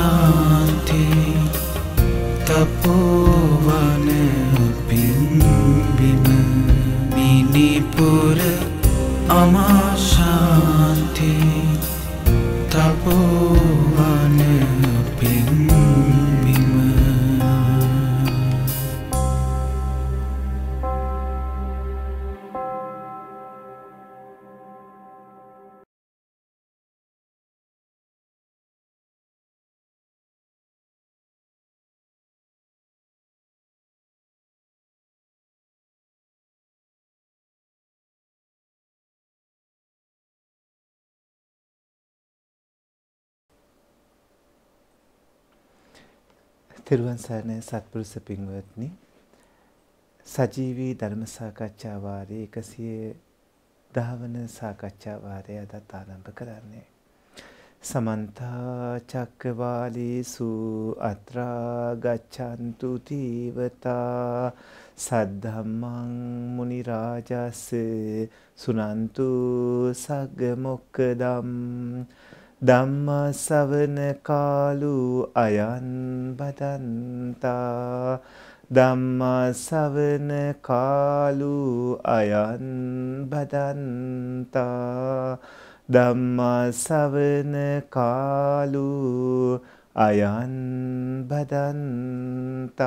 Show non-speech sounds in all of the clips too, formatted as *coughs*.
शान्ति तपोवने තෙරුවන් සරණයි සත්පුරුෂ පින්වත්නි සජීවී ධර්ම සාකච්ඡා වාරයේ 110 වන සාකච්ඡා වාරය අදත් ආරම්භ කරන්නේ සමන්ත චක්කවාලේසු අත්‍රා ගච්ඡන්තු දීවතා සද්ධම්මං මුනි රාජස් සුනන්තු සග්ග මොක්කදම් ධම්මා සවන කාලු අයන් බදන්තා ධම්මා සවන කාලු අයන් බදන්තා ධම්මා සවන කාලු අයන් බදන්තා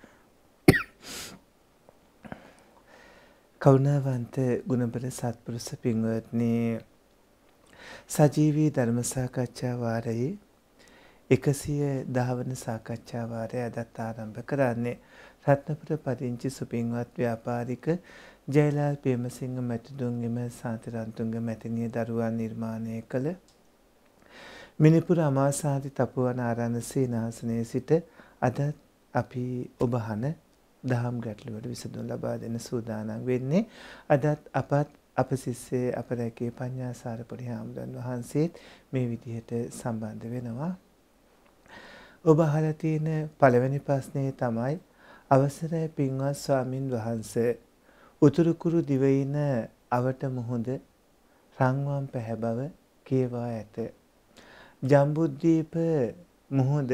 කරුණාවන්ත ගුණබල සත්පුරුෂ පින්වත්නි සජීවී ධර්ම සාකච්ඡා වාරයේ 110 වන සාකච්ඡා වාරය අදත් ආරම්භ කරන්නේ රත්නපුර පදිංචි සුපින්වත් ව්‍යාපාරික ජයලාල් පේමසිංහ මැතිතුන්ගේම සාන්තිරන්තුන්ගේ මැතිණිය දරුවන් නිර්මාණය කළ මිනිපුර අමාසාති තපුවන ආරණ්‍ය සීනාසනයේ සිට අදත් අපි ඔබ දහම් ගැටලුවට විසඳුම් ලබා දෙන සූදානම් වෙන්නේ අදත් අපත් අප සිස්සේ අප රැකේ පඤ්ඤාසාරපුරි හාමුදුරන් වහන්සේත් මේ විදිහට සම්බන්ධ වෙනවා. ඔබ අහලා තියෙන පළවෙනි ප්‍රශ්නේ තමයි අවසරයි පින්වත් ස්වාමින් වහන්සේ උතුරු කුරු දිවයින අවට මුහුද රංවම් පැහැබව කියවා ඇත. ජම්බුද්දීප මුහුද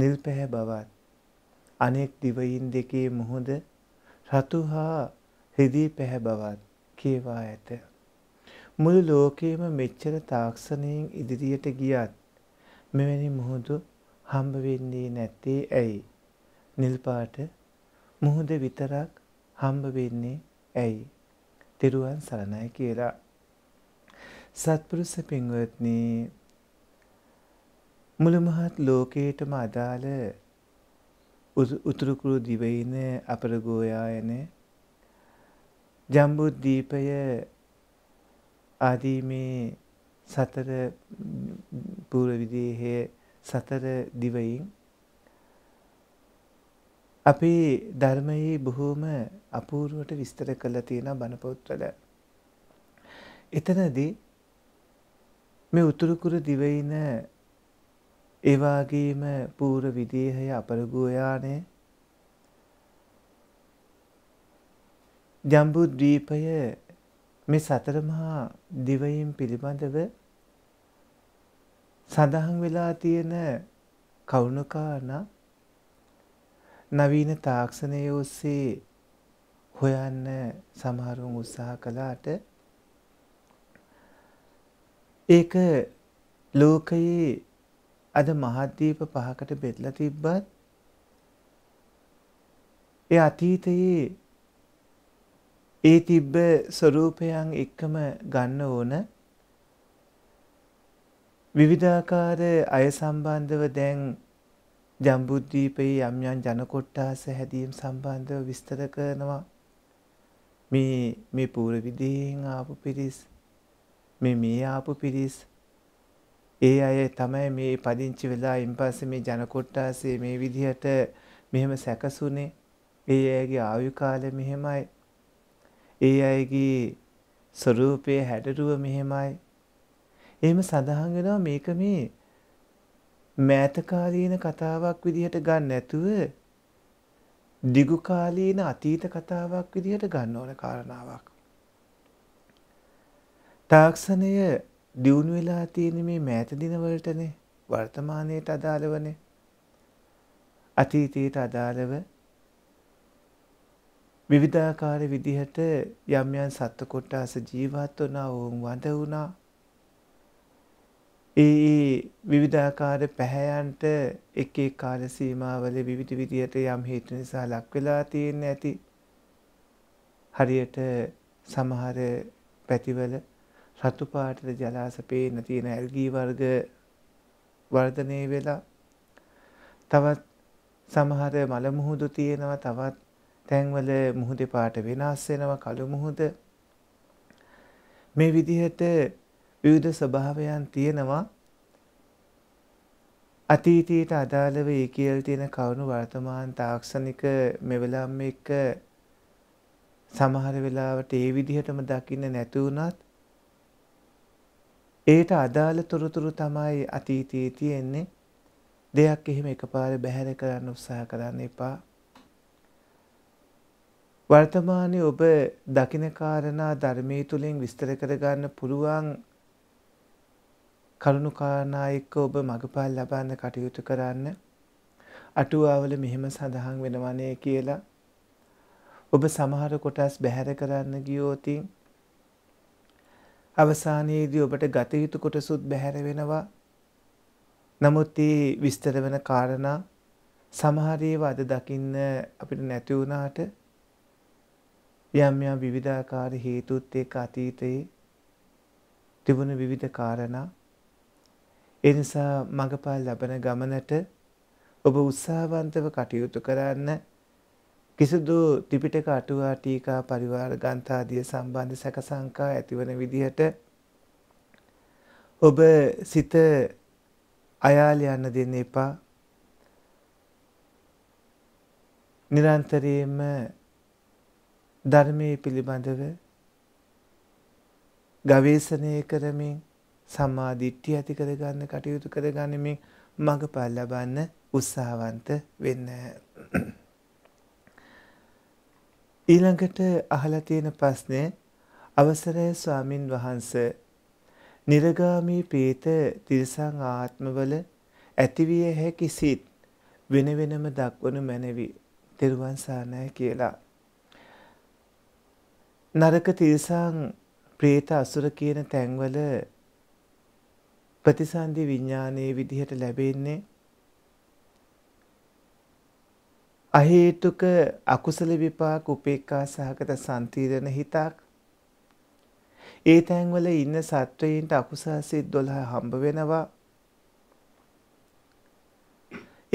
නිල් පැහැ බවත් අනෙක් දිවයින් දෙකේ මුහුද රතු හා රිදී පැහැ බවත් කියවා ඇත. මුළු ලෝකයේම මෙච්චර තාක්ෂණයෙන් ඉදිරියට ගියත් මෙවැනි මුහුදු හම්බ වෙන්නේ නැත්තේ ඇයි? නිල් පාට මුහුද විතරක් හම්බ වෙන්නේ ඇයි? තෙරුවන් සරණයි කියලා. සත්පුරුෂ පින්වත්නි මුළු මහත් ලෝකයටම අදාළ උතුරුකුරු දිවයින අපරගෝයායන ජම්බුද්දීපය ආදී මේ සතර පූරවිදේහය සතර දිවයින් අපි ධර්මයේ බොහෝම අපූරුවට විස්තර කළ තියෙන බණපොත්වල. එතනදී මේ උතුරුකුරු දිවයින එවාගේම පූර විදේහය අපරගෝයානය ජම්බු ද්‍රීපය මේ සතරමහා දිවයින් පිළිබඳව සඳහන් වෙලා තියෙන කවුණකාන නවීන තාක්ෂණය ඔස්සේ හොයන්න සමහරුන් උත්සාහ කළාට ඒක ලෝකයේ අද මහද්දීප පහකට බෙදලා තිබ්බත් ඒ අතීතයේ ඒ තිබ්බ ස්වરૂපයන් එක්කම ගන්න ඕන විවිධාකාර අය සම්බන්ධව දැන් ජම්බුද්දීපයේ යම් යම් ජනකොට්ටාස හැදීම් සම්බන්ධව විස්තර කරනවා මේ මේ පූර්ව විදයෙන් ආපු පිරිස් මේ මේ ආපු පිරිස් ඒ අය තමයි මේ පදිංචි වෙලා ඉන්පස්සේ මේ ජනකොට්ටාසේ මේ විදිහට මෙහෙම සැකසුනේ. ඒ අයගේ ආයු කාලය මෙහෙමයි. ඒ අයගේ ස්වરૂපයේ හැඩරුව මෙහෙමයි. එහෙම සඳහන් වෙනවා මේක මේ මෑතකාලීන කතාවක් විදිහට ගන්න නැතුව දිගුකාලීන අතීත කතාවක් විදිහට ගන්න ඕන කාරණාවක්. තාක්ෂණය දියුණු වෙලා තියෙන මේ මෑත දිනවලටනේ වර්තමානයට අදාළවනේ අතීතයට අදාළව විවිධාකාර විදිහට යම් යම් සත්ත්ව කොටාස ජීවත් වුණා වුන් වඳ වුණා ඒ විවිධාකාර පැහැයන්ට එක එක කාල සීමාවල විවිධ විදියට යම් හේතු නිසා ලක් වෙලා තියෙන ඇති හරියට සමහර පැතිවල රතු පාටද ජලාස පේන තියෙන ඇල්ගී වර්ග වර්ධනය වෙලා තවත් සමහර මල මුහුදු තියෙනවා තවත් තැන්වල මුහුදේ පාට වෙනස් වෙනවා කළු මුහුද මේ විදිහට විවිධ ස්වභාවයන් තියෙනවා අතීතයට අදාළව ඒ කියලා තියෙන කවුණු වර්තමාන තාක්ෂණික මෙවලම් එක්ක සමහර වෙලාවට ඒ විදිහටම දකින්න නැති වුණත් ඒට අදාළ තොරතුරු තමයි අතීතයේ තියෙන්නේ දෙයක් එහෙම එකපාර බැහැර කරන්න උත්සාහ කරන්න එපා. වර්තමානයේ ඔබ දකින කාරණා ධර්මයේ තුලින් විස්තර කරගන්න පුළුවන් කරුණු කාරණා එක්ක ඔබ මගපල් ලබන්න කටයුතු කරන්න අටුවාවල මෙහෙම සඳහන් වෙනවනේ කියලා ඔබ සමහර කොටස් බැහැර කරන්න ගියෝතින් අවසානයේදී ඔබට ගත යුතු කොටසුත් බැහැර වෙනවා. නමුත් ඒ විස්තර වෙන කාරණා සමහර ඒවා අද දකින්න අපිට නැති වුණාට යම් යම් විවිධාකාර හේතුත් එක්ක අතීතයේ තිබුණු විවිධ කාරණා ඒ නිසා මඟපල් ලබන ගමනට ඔබ උත්සාහවන්තව කටයුතු කරන්න කිසිදු ත්‍රිපිටක අටුවා ටීකා පරිවාර ග්‍රන්ථාදිය සම්බන්ධ සැක සංකා ඇතිවන විදිහට ඔබ සිත අයාල යන්න දෙන්න එපා. නිරන්තරයෙන්ම ධර්මයේ පිළිබඳව ගවේෂණය කරමින් සම්මා දිට්ඨිය ඇති කරගන්න කටයුතු කරගනිමින් මඟපල් ලබන්න උත්සාහවන්ත වෙන්න. ඊළඟට අහලා තියෙන ප්‍රශ්නය අවසරය ස්වාමින් වහන්ස නිරගාමී පීත තිරිසං ආත්මවල ඇතිවිය හැකි සිත් වෙන වෙනම දක්වනු මැනවි තෙරුවන් සානය කියලා. නරක තිරිසං ප්‍රේත අසුර කියන තැන්වල ප්‍රතිසන්ධි විඤ්ඥානයේ විදිහට ලැබෙන්නේ අහේතුක අකුසල විපාක උපේක්ඛා සහගත සම්තිරණ හිතක් ඒ තැන්වල ඉන්න සත්වයින්ට අකුසල් සිත් 12 හම්බ වෙනවා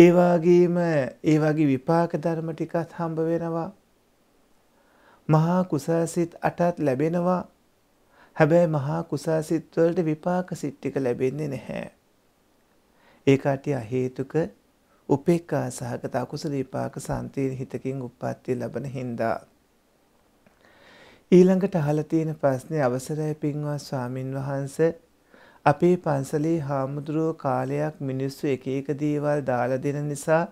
ඒ වගේම ඒ වගේ විපාක ධර්ම ටිකත් හම්බ වෙනවා මහා කුසල් සිත් 8ක් ලැබෙනවා හැබැයි මහා කුසල් සිත් වලට විපාක සිත් ටික ලැබෙන්නේ නැහැ ඒ කාටිය හේතුක උපේක්ඛා සහගත අකුසල විපාක සාන්තියේ හිතකින් උප්පත්ති ලැබෙන හින්දා ඊළඟට අහලා තියෙන ප්‍රශ්නේ අවසරයි පින්වත් ස්වාමින් වහන්සේ අපේ පන්සලේ හාමුදුරුව කාලයක් මිනිස්සු එක එක දේවල් දාලා දෙන නිසා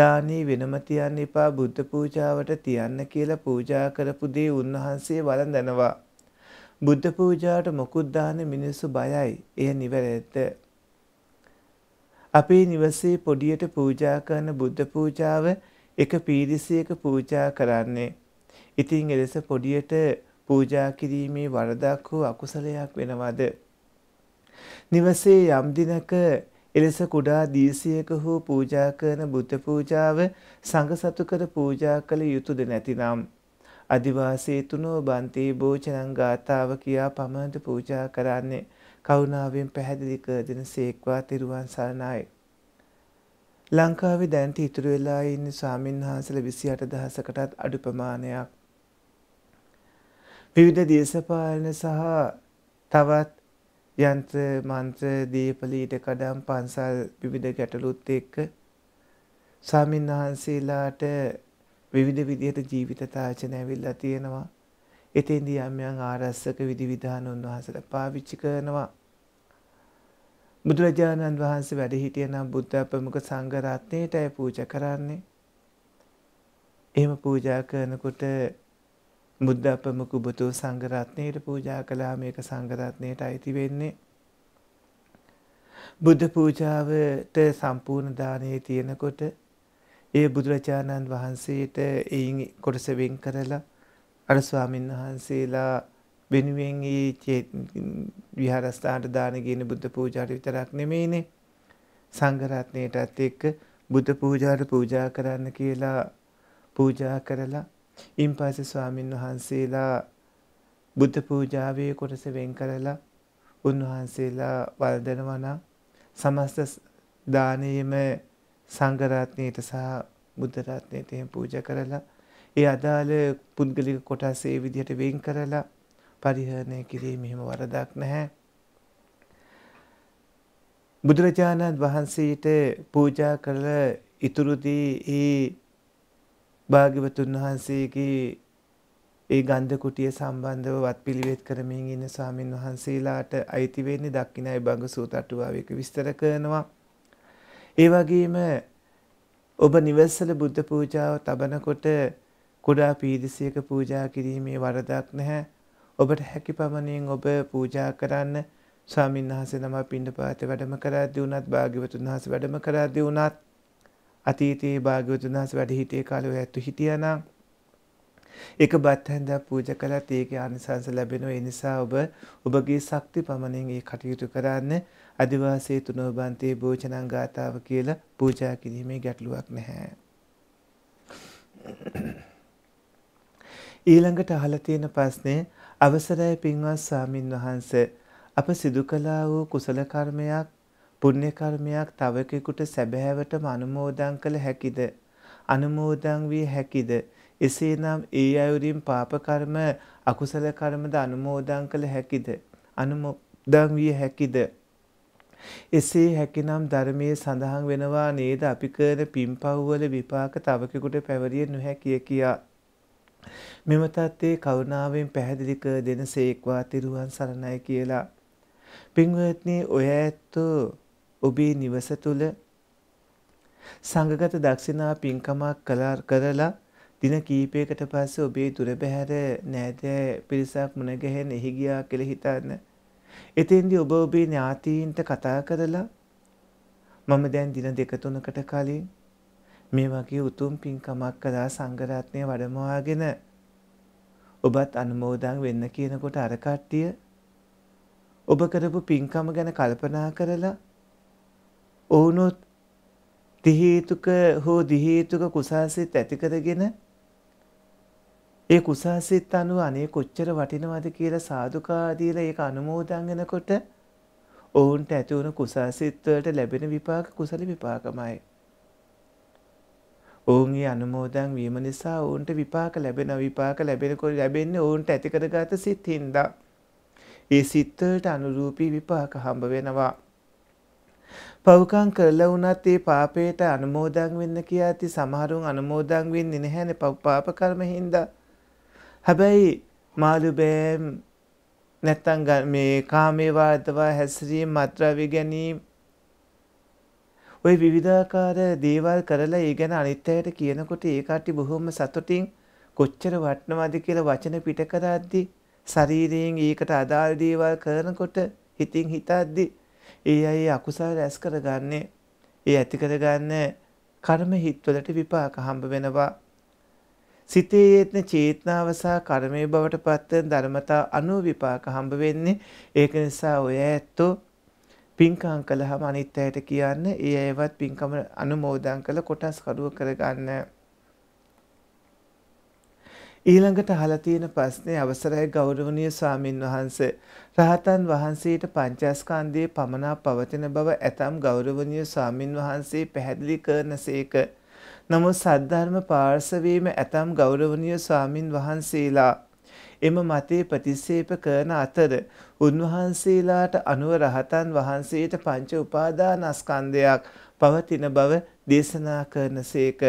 දානේ වෙනම තියන්න එපා බුද්ධ පූජාවට තියන්න කියලා පූජා කරපු දේ උන්වහන්සේ වළඳනවා. බුද්ධ පූජාවට මොකුත් දාන මිනිස්සු බයයි. එය නිවැරදිද? අපේ නිවසේ පොඩියට පූජා කරන බුද්ධ පූජාව එක පීරිසියක පූජා කරන්නේ. ඉතින් එලෙස පොඩියට පූජා කිරීමේ වරදක් හෝ අකුසලයක් වෙනවද? නිවසේ යම් දිනක එලෙස කුඩා දීසියක හෝ පූජා කරන බුද්ධ පූජාව සංඝ සතු කර පූජා කළ යුතුද නැතිනම් අදිවාසේතුනෝ බන්තේ භෝජනං ගාතාව කියා පමණද පූජා කරන්නේ කරුණාවෙන් පැහැදිලි කර දෙන සේක්වා තෙරුවන් සරණයි. ලංකාවේ දැන්ට ඉතුරු වෙලා ඉන්න ස්වාමීන් වහන්සේල 28000කටත් අඩු ප්‍රමාණයක්. විවිධ දේශපාලන සහ තවත් යන්ත්‍ර මන්ත්‍ර දීපලීට කඩම් පන්සල් විවිධ ගැටලුත් එක්ක ස්වාමීන් වහන්සේලාට විවිධ විදිහට ජීවිත තාචන ඇවිල්ලා තියෙනවා. එතෙන්දී යම් යම් ආරස්සක විධිවිධාන උන්වහන්සේලා පාවිච්චි කරනවා. බුදුරජාණන් වහන්සේ වැඩ හිටිය නම් බුද්ධ ප්‍රමුඛ සංඝ රත්නයටයි පූජා කරන්නේ. එහෙම පූජා කරනකොට බුද්ධ ප්‍රමුඛ බුදු සංඝ රත්නයට පූජා කළා මේක සංඝ රත්නයට අයිති වෙන්නේ. බුද්ධ පූජාවට සම්පූර්ණ දානයේ තියෙනකොට ඒ බුදුරජාණන් වහන්සේට එයින් කොටස වෙන් කරලා අර ස්වාමීන් වහන්සේලා වෙනුවෙන් ඒ විහාරස්ථානට දාන කියන බුද්ධ පූජාට විතරක් නෙමෙයිනේ සංඝ රත්නයටත් එක්ක බුද්ධ පූජාට පූජා කරන්න කියලා පූජා කරලා ඉන් පස්සේ ස්වාමින් වහන්සේලා බුද්ධ පූජාවේ කොටස වෙන් කරලා උන්වහන්සේලා වන්දනවා නම් සමස්ත දානෙම සංඝ රත්නයට සහ බුද්ධ රත්නයට එහෙම පූජා කරලා ඒ අදාළ පුද්ගලික කොටස් ඒ විදිහට වෙන් කරලා පරිහරණය කිරීම එහෙම වරදක් නැහැ. බුදුරජාණන් වහන්සේට පූජා කරල ඉතුරුදී ඒ භාග්‍යවතුන් වහන්සේගේ ඒ ගන්ධ කුටිය සම්බන්ධව වත් පිළිවෙත් කරමින් ඉන්න ස්වාමීන් වහන්සේලාට අයිති වෙන්නේ දක්ෂිණයි බඟසූ තටුවාවේක විස්තර කරනවා. ඒ වගේම ඔබ නිවසල බුද්ධ පූජාව තබනකොට කුඩා පීරිසියක පූජා කිරීමේ වරදක් නැහැ. ඔබට හැකි පමණින් ඔබ පූජා කරන්න ස්වාමීන් වහන්සේ නම පිණ්ඩපාතේ වැඩම කරද්දී උනත් භාග්‍යවතුන් වහන්සේ වැඩම කරද්දී උනත් අතීතයේ භාග්‍යවතුන් වහන්සේ වැඩ හිටියේ කාලේ ඇතු හිටියානම් ඒක බත් හැන්දා පූජා කළත් ඒකේ ආනිසංස ලැබෙනවා ඒ නිසා ඔබ ඔබගේ ශක්ති පමණින් ඒ කටයුතු කරන්න අදිවාසී තුනෝබන්තේ භෝජනං ගාතාව කියලා පූජා කිරීමේ ගැටලුවක් නැහැ. Thank you. ඊළඟට අහලා තියෙන ප්‍රශ්නේ අවසරයි පින්වත් සාමින් වහන්ස අප සිදු කළා වූ කුසල කර්මයක් පුණ්‍ය කර්මයක් තව කෙනෙකුට සැබෑවටම අනුමෝදන් කළ හැකිද අනුමෝදන් විය හැකිද එසේනම් ඒ අයුරින් පාප කර්ම අකුසල කර්මද අනුමෝදන් කළ හැකිද අනුමෝදන් විය හැකිද එසේ හැකිනම් ධර්මයේ සඳහන් වෙනවා නේද අපි කරන පින්පව් වල විපාක තව කෙනෙකුට පැවරිය නොහැකිය කියා මෙම தත්ත්වයේ කරුණාවෙන් පැහැදිලි කර දෙනසේක්වා තිරුවන් සරණයි කියලා. පින්වත්නි ඔය ඇත්තෝ ඔබේ නිවස තුල සංගගත දක්ෂිනා පින්කමක් කළා කරලා දින කීපයකට පස්සේ ඔබේ දුර බැහැර නෑද පිරිසක් මුණගැහෙන එහි ගියා කියලා හිතන්න. එතෙන්දී ඔබ ඔබේ ඥාතීන්ට කතා කරලා මම දැන් දින දෙක තුනකට කලින් මේ වගේ උතුම් පින්කමක් කරා සංඝරත්නය වඩමවාගෙන ඔබත් අනුමෝදන් වෙන්න කියනකොට අර කට්ටිය ඔබ කරපු පින්කම ගැන කල්පනා කරලා ඔවුනොත් දිහේතුක හෝ දිහේතුක කුසාසිත ඇති කරගෙන ඒ කුසාසිත අනුව අනේ කොච්චර වටිනවද කියලා සාදුකාදීලා ඒක අනුමෝදන් වෙනකොට ඔවුන්ට ඇති වුණු කුසාසිත වලට ලැබෙන විපාක කුසල විපාකමයි. ඔවුන්ගේ අනුමෝදන් වීම නිසා ඔවුන්ට විපාක ලැබෙන විපාක ලැබෙනකොට ලැබෙන්නේ ඔවුන්ට ඇති කරගත සිත් හින්දා. ඒ සිත්වලට අනුරූපී විපාක හම්බ වෙනවා. පව්කම් කරලා වුණත් ඒ පාපයට අනුමෝදන් වෙන්න කියා ඇති සමහරුන් අනුමෝදන් වෙන්නේ නැහැනේ පාප කර්ම හින්දා. හැබැයි මාළු බෑම් නැත්තම් මේ කාමේ වාදවා හැසිරීම, මත්ද්‍රව්‍ය ගැනීම ওই විවිධාකාර දේවල් කරලා ඒ ගැන අනිත් අයට කියනකොට ඒ කට්ටිය බොහොම සතුටින් කොච්චර වටනවද කියලා වචන පිට කරද්දී ශරීරයෙන් ඒකට අදාළ දේවල් කරනකොට හිතින් හිතද්දී ඒ අය අකුසල රැස් කරගන්නේ ඒ ඇති කරගන්න කර්ම හිත්වලට විපාක හම්බ වෙනවා සිතේ යෙත්න චේතනාව සහ කර්මයේ බවට පත්වන ධර්මතා අනුවිපාක හම්බ වෙන්නේ ඒක නිසා ඔය ඇත්තෝ පින්කම් කළහම අනිත් අයට කියන්න ඒ අයවත් පින්කම අනුමෝදන් කළ කොටස්කරුව කරගන්න. ඊළඟට අහලා තියෙන ප්‍රශ්නේ අවසරයි ගෞරවනීය ස්වාමින් වහන්ස. රහතන් වහන්සේට පංචස්කන්ධයේ පමනා පවතින බව ඇතම් ගෞරවනීය ස්වාමින් වහන්සේ පැහැදිලි කරනසේක. නමුත් සද්ධර්ම පාර්ශවීම ඇතම් ගෞරවනීය ස්වාමින් වහන්සේලා එම මතය ප්‍රතිස්සේප කරන අතර උන්වහන්සේලාට අනුව රහතන් වහන්සේට පංච උපාදානස්කන්ධයක් පවතින බව දේශනා කරනසේක.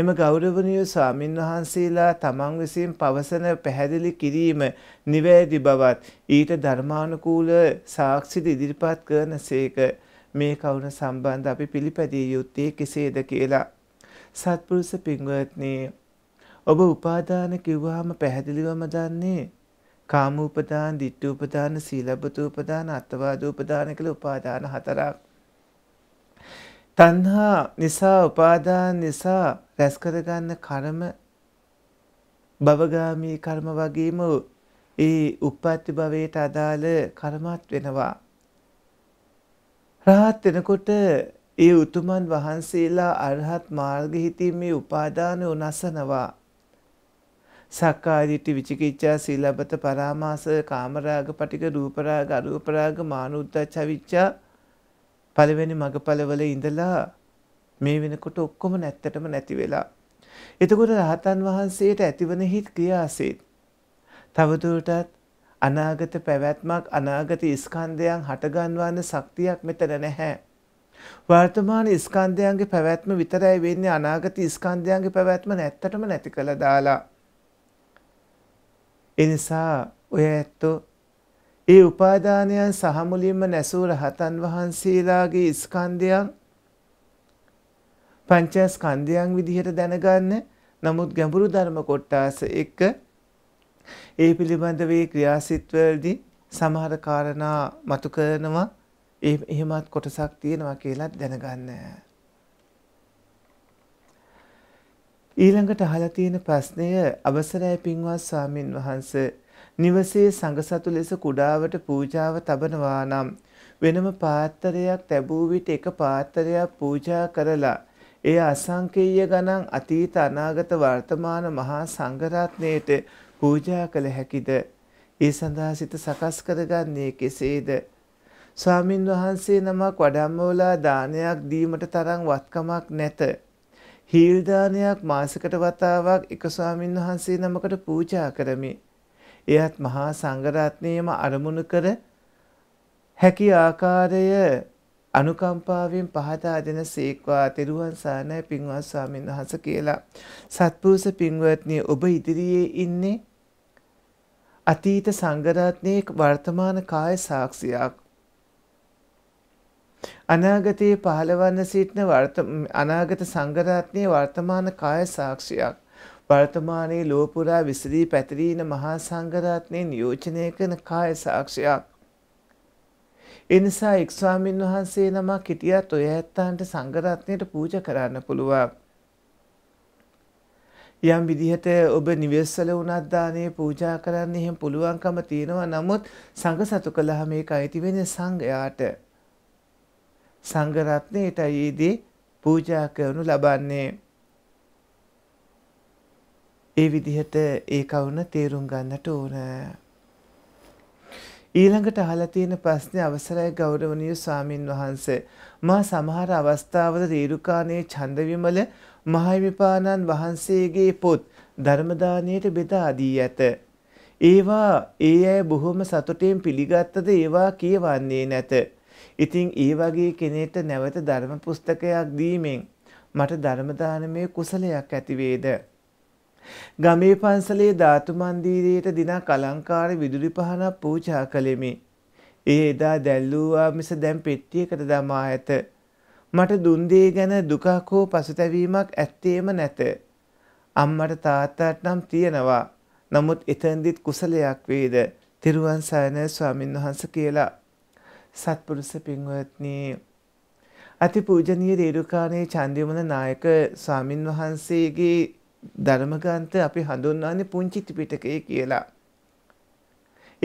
එම ගෞරවනීය ස්වාමින් වහන්සේලා තමන් විසින් පවසන පැහැදිලි කිරීම නිවැරදි බවත් ඊට ධර්මානුකූල සාක්ෂි ඉදිරිපත් කරනසේක. මේ කවුණ සම්බන්ධ අපි පිළිපැදිය යුත්තේ කෙසේද කියලා. සත්පුරුෂ පින්වත්නි ඔබ උපාදාන කිව්වහම පැහැදිලිවම දන්නේ කාම උපදාන, ditthi උපදාන, සීලබ්බත උපදාන, අත්වාද උපදාන කියලා උපාදාන හතරක්. තණ්හා නිසා උපාදාන නිසා රැස් කරගන්න කර්ම භවගාමී කර්ම වගේම ඒ උප්පත්ති භවයට අදාළ කර්මත් වෙනවා. රහත් වෙනකොට ඒ උතුමන් වහන්සේලා අරහත් මාර්ගෙ හිතීමේ උපාදාන උනසනවා. සක්කාදිට්ඨි විචිකිච්ඡා සීලබත පරාමාස කාමරාග පටික රූපරාග අරූපරාග මානුද්දච්ච අවිච්ඡා පළවෙනි මගපළවල ඉඳලා මේ වෙනකොට ඔක්කොම නැත්තටම නැති වෙලා. එතකොට රහතන් වහන්සේට ඇතිවන හිත් ක්‍රියාසෙත් තවදුරටත් අනාගත පැවැත්මක් අනාගත ස්කන්ධයන් හටගන්වන්න ශක්තියක් මෙතන නැහැ. වර්තමාන ස්කන්ධයන්ගේ පැවැත්ම විතරයි වෙන්නේ අනාගත ස්කන්ධයන්ගේ පැවැත්ම නැත්තටම නැති කළා දාලා. එනිසා ඔය ඇත්තෝ ඒ උපාදානයන් සහමුලින්ම නැසූ රහතන් වහන්සේලාගේ ස්කන්ධයන් පංචස්කන්ධයන් විදිහට දැනගන්න නමුත් ගැඹුරු ධර්ම කොට්ටාස එක්ක ඒ පිළිබඳ වේ ක්‍රියාසිත්වලදී සමහර කාරණා මතු කරනවා එහෙමත් කොටසක් තියෙනවා කියලා දැනගන්න. ඊළඟට අහලා තියෙන ප්‍රශ්නය අවසරයි පින්වත් ස්වාමින් වහන්ස නිවසේ සංඝසතු ලෙස කුඩාවට පූජාව තබනවා නම් වෙනම පාත්‍රයක් ලැබූ විට එක පාත්‍රයක් පූජා කරලා එය අසංකේය ගණන් අතීත අනාගත වර්තමාන මහා සංඝරත්නයට පූජා කළ හැකිද ඒ සඳහා සිත සකස් කරගන්නේ කෙසේද ස්වාමින් වහන්සේ නමක් වඩම්මවලා දානයක් දීමට තරම් වත්කමක් නැත හීල් දානයක් මාසකට වතාවක් එක ස්වාමින් වහන්සේ නමකට පූජා කරමි. එයත් මහා සංඝරත්නයම අරමුණු කර හැකි ආකාරය අනුකම්පාවෙන් පහදා දෙන සීක්වා තෙරුවන් සානය පින්වත් ස්වාමීන් වහන්ස කියලා. සත්පුරුෂ පින්වත්නි ඔබ ඉදිරියේ ඉන්නේ අතීත සංගරත්නයේ වර්තමාන කාය සාක්ෂියක් අනාගතයේ පහළවන්න සිටින අනාගත සංගරත්නය වර්තමාන කාය සාක්ෂයක් වර්තමානයේ ලෝපුරා විසිරී පැතිරීන මහා සංගරත්නය නියෝජනය කරන කාය සාක්ෂයක්. එනිසා එක්ස්වාමින් වහන්සේ නමක් හිටියත් ඔය ඇත්තාන්ට සංගරත්නයට පූජ කරන්න පුළුවන්. යම් විදිහට ඔබ නිවෙස්සල වුණත් දානේ පූජා කරන්න එහෙම පුළුවන්කම තියෙනවා නමුත් සංඝ සතු කළාම ඒක අයිති වෙන්නේ සංඝයාට. සංඝරත්නයටයේදී පූජා කරනු ලබන්නේ. ඒ විදිහට ඒ කවුන තේරුම් ගන්නට ඕන. ඊළඟට අහලා තියෙන ප්‍රශ්නේ අවසරයි ගෞරවනීය ස්වාමින් වහන්සේ මා සමහර අවස්ථාවල රේරුකාණේ ඡන්දවිමල මහවිපාණන් වහන්සේගේ පොත් ධර්මදානයට බෙදා දී ඇත. ඒවා ඒ අය බොහොම සතුටින් පිළිගත්තද ඒවා කියවන්නේ නැත. ඉතින් ඒ වගේ කෙනෙක්ට නැවත ධර්ම පුස්තකයක් දීමෙන් මට ධර්ම දානමේ කුසලයක් ඇති වේද? ගමේ පන්සලේ ධාතු මන්දිරයේට දිනක් අලංකාර විදුලි පහනක් පූජා කළෙමි. ඒ එදා දැල්ලුවා මිස දැන් පෙට්ටියකට දමා ඇත. මට දුන් දේ ගැන දුකක් හෝ පසුතැවීමක් ඇත්තේම නැත. අම්මට තාත්තට නම් තියෙනවා. නමුත් එතෙන්දිත් කුසලයක් වේද? තිරුවන් සරණයි ස්වාමින්වහන්සේ කියලා සත්පුරුෂ පින්වත්නි අති පූජනීය රේරුකාණේ චන්දිමන නායක ස්වාමින් වහන්සේගේ ධර්මග්‍රන්ථ අපි හඳුන්වන්නේ පුංචි ත්‍රිපිටකය කියලා.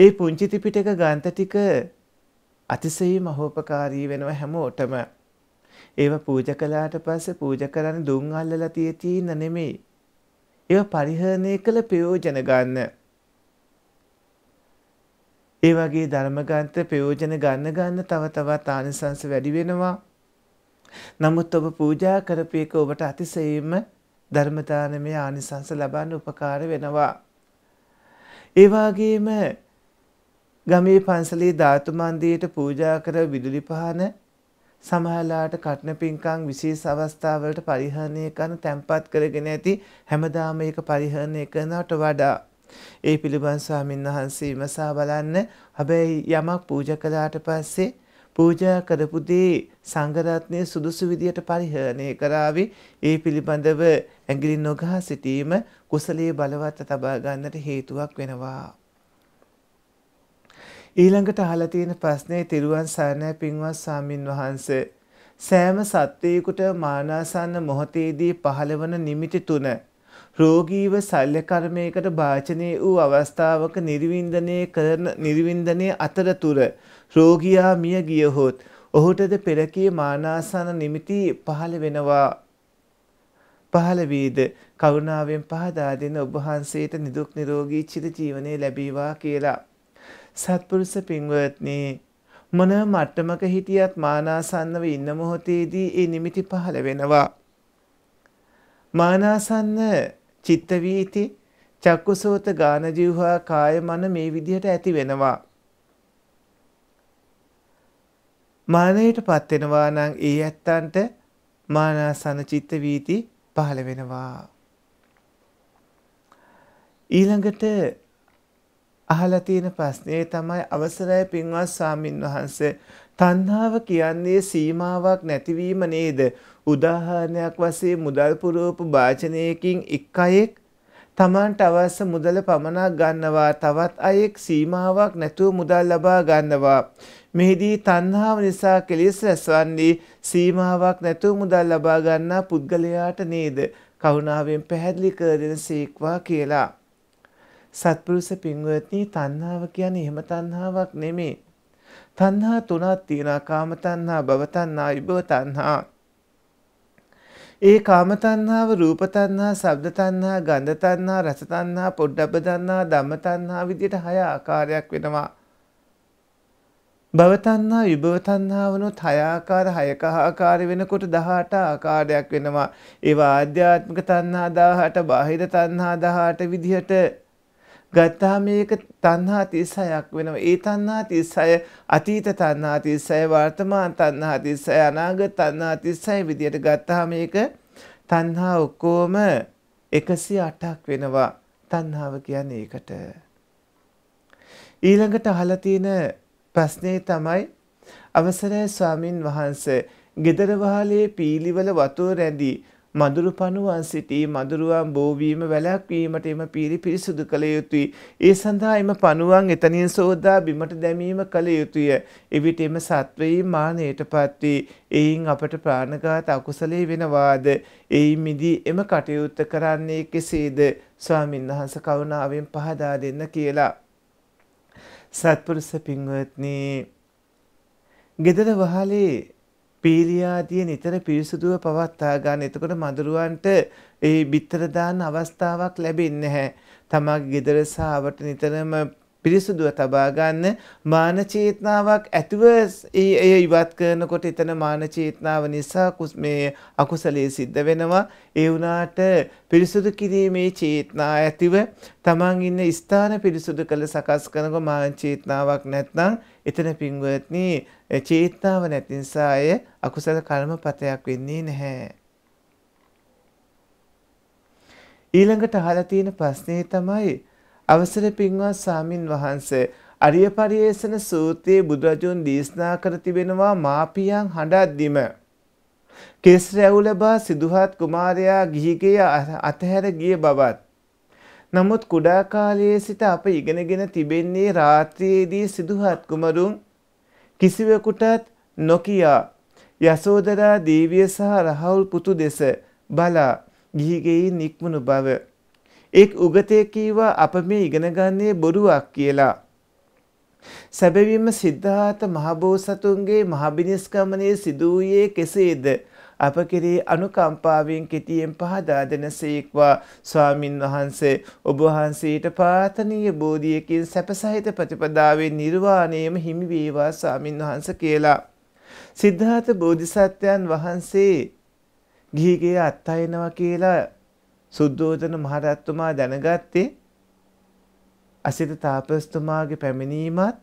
ඒ පුංචි ත්‍රිපිටක ග්‍රන්ථ ටික අතිශය මහෝපකාරී වෙනවා හැමෝටම. ඒව පූජා කළාට පස්සේ පූජා කරන්නේ දුම් අල්ලලා තියෙතින නෙමෙයි. ඒව පරිහරණය කළ ප්‍රයෝජන ගන්න. ඒ වගේ ධර්මගන්ත ප්‍රයෝජන ගන්න ගන්න තව තවත් ආනිසංස වැඩි වෙනවා. නමුත් ඔබ පූජා කරපු එක ඔබට අතිශයින්ම ධර්මදානමය ආනිසංස ලබන්න උපකාර වෙනවා. ඒ වගේම ගමේ පන්සලේ ධාතු මන්දිරයට පූජා කර විදුලි පහන සමහරලාට කටන පිංකම් විශේෂ අවස්ථාවලට පරිහරණය කරන තැම්පත් කරගෙන ඇති හැමදාම ඒක පරිහරණය කරනවට වඩා ඒ පිළිබඳ ස්වාමීන් වහන්සේ විමසා බලන්න. හැබැයි යමක් පූජා කළාට පස්සේ පූජා කරපු දේ සංඝරත්නය සුදුසු විදියට පරිහරණය කරාවේ ඒ පිළිබඳව ඇඟිලි නොගා සිටීම කුසලයේ බලවත් තබා ගන්නට හේතුවක් වෙනවා. ඊළඟට අහලා තියෙන ප්‍රශ්නේ තිරුවන් සරණයි පින්වත් සාමින් වහන්සේ සෑම සත්වයකට මානාසන්න මොහොතේදී පහළවන නිමිති තුන රෝගීව ශල්‍යකර්මයකට භාජනය වූ අවස්ථාවක නිර්වින්දනය කරන නිර්වින්දනය අතරතුර රෝගියා මිය ගියහොත් ඔහුටද පෙරකී මානාසන නිමිති පහළ වෙනවා පහළ වේද කරුණාවෙන් පහදා දෙන ඔබ වහන්සේට නිදුක් නිරෝගී චිර ජීවනයේ ලැබේවා කියලා සත්පුරුෂ පින්වත්නි මොන මට්ටමක හිටියත් මානාසන්නව ඉන්න මොහොතේදී ඒ නිමිති පහළ වෙනවා මානාසන්න චිත්ත වීති, චක්කුසෝත ගාන ජීවහා කාය මන මේ විදිහට ඇති වෙනවා. මානයටපත් වෙනවා නම් ඒ ඇත්තන්ට මානාසන චිත්ත වීති පහළ වෙනවා. ඊළඟට අහලා තියෙන ප්‍රශ්නේ තමයි අවසරයි පින්වත් ස්වාමින් වහන්සේ තණ්හාව කියන්නේ සීමාවක් නැතිවීම නේද? උදාහරණයක් වශයෙන් මුදල් පුරවපු වාචනයකින් එක් අයෙක් තමන්ට අවශ්‍ය මුදල පමණක් ගන්නවා තවත් අයෙක් සීමාවක් නැතුව මුදල් ලබා ගන්නවා මෙහිදී තණ්හාව නිසා කෙලෙස් රැස්වන්නේ සීමාවක් නැතුව මුදල් ලබා ගන්නා පුද්ගලයාට නේද කරුණාවෙන් පැහැදිලි කර දෙන සීක්වා කියලා සත්පුරුෂ පින්වත්නි තණ්හාව කියන්නේ එහෙම තණ්හාවක් නෙමෙයි තණ්හා තුනක් තියෙනවා කාම තණ්හා භව තණ්හා විභව තණ්හා ඒ කාමතණ්හාව රූපතණ්හා ශබ්දතණ්හා ගන්ධතණ්හා රසතණ්හා පොඩ්ඩබ්බතණ්හා ධම්මතණ්හා විදියට හය ආකාරයක් වෙනවා භවතණ්හා විභවතණ්හා වනොත් හය ආකාර හයක ආකාර වෙනකොට 18 ආකාරයක් වෙනවා ඒවා ආධ්‍යාත්මික තණ්හා 18 බාහිර තණ්හා 18 විදියට ගත්තා මේක තණ්හා 36ක් වෙනවා. ඒ තණ්හා 36 අතීත තණ්හා 36 වර්තමාන තණ්හා 36 අනාගත තණ්හා 36 විදියට ගත්තා මේක තණ්හා ඔක්කොම 108ක් වෙනවා. තණ්හාව කියන්නේ ඒකට. ඊළඟට අහලා තියෙන ප්‍රශ්නේ තමයි අවසරයි ස්වාමින් වහන්සේ ගෙදර වහලේ පීලිවල වතුර රැඳී මදුරු පණුවන් සිටී මදුරුවන් බෝවීම වැළැක්වීමට එම පීරි පිරිසුදු කළ යුතුය. ඒ සඳහා එම පණුවන් එතනින් සෝදා බිමට දැමීම කළ යුතුය. එවිට එම සත්වයන් මානයටපත් වී එයින් අපට ප්‍රාණඝාත අකුසලයේ වෙනවාද? එයින් මිදී එම කටයුත්ත කරන්නේ කෙසේද? ස්වාමින් වහන්සේ කරුණාවෙන් පහදා දෙන්න කියලා. සත්පුරුෂ පින්වත්නි ගෙදර වහලේ පීලියාදිය නිතර පිරිසුදුව පවත්වා ගන්න. එතකොට මදුරුවන්ට ඒ බිත්තර දාන්න අවස්ථාවක් ලැබෙන්නේ නැහැ. තමගේ ගෙදර සාවට නිතරම පිරිසුදුව තබා ගන්න මාන චේතනාවක් ඇතුව ඒ ඉවත් කරනකොට එතන මාන චේතනාව නිසා කුස් මේ අකුසලයේ සිද්ධ වෙනවා ඒ වුණාට පිරිසුදු කිරීමේ චේතනා ඇතිව තමන් ඉන්න ස්ථාන පිරිසුදු කළ සකස් කරනකොට මාන චේතනාවක් නැත්නම් එතන පින්වත්නි චේතනාව නැති නිසා අය අකුසල කර්මපතයක් වෙන්නේ නැහැ. ඊළඟට අහලා තියෙන ප්‍රශ්නේ තමයි අවසර පින්වත් සාමින් වහන්සේ අරිය පරියේෂණ සූත්‍රයේ බුදුරජුන් දේශනා කර තිබෙනවා මාපියන් හඬද්දිම කේස් රැවුල බා සිදුහත් කුමාරයා ගිහිගේ අතහැර ගිය බවත් නමුත් කුඩා කාලයේ සිට අප ඉගෙනගෙන තිබෙන්නේ රාත්‍රියේදී සිදුහත් කුමරුන් කිසිවෙකුටත් නොකියා යසෝදරා දේවිය සහ රහවුල් පුතු දෙස බලා ගිහිගෙයින් නික්මුණු බව. එක් උගතේ කීවා අප මේ ඉගෙනගන්නේ බොරුවක් කියලා. සැබවින්ම සිද්ධාර්ථ මහබෝසතුන්ගේ මහබිනිස්කමනය සිදුවූයේ කෙසේද? අප කෙරෙහි අනුකම්පාවෙන් කෙටියෙන් පහදා දෙනසේක්වා ස්වාමින් වහන්සේ ඔබ වහන්සේට පාතනීය බෝධියකින් සැපසහිත ප්‍රතිපදාවේ නිර්වාණයම හිමි වේවා ස්වාමින් වහන්ස කියලා සිද්ධාර්ථ බෝධිසත්වයන් වහන්සේ ගිහිගේ අත්හරිනවා කියලා සුද්ධෝදන මහරත්තුමා දැනගත්තේ අසිත තාපස්තුමාගේ පැමිණීමත්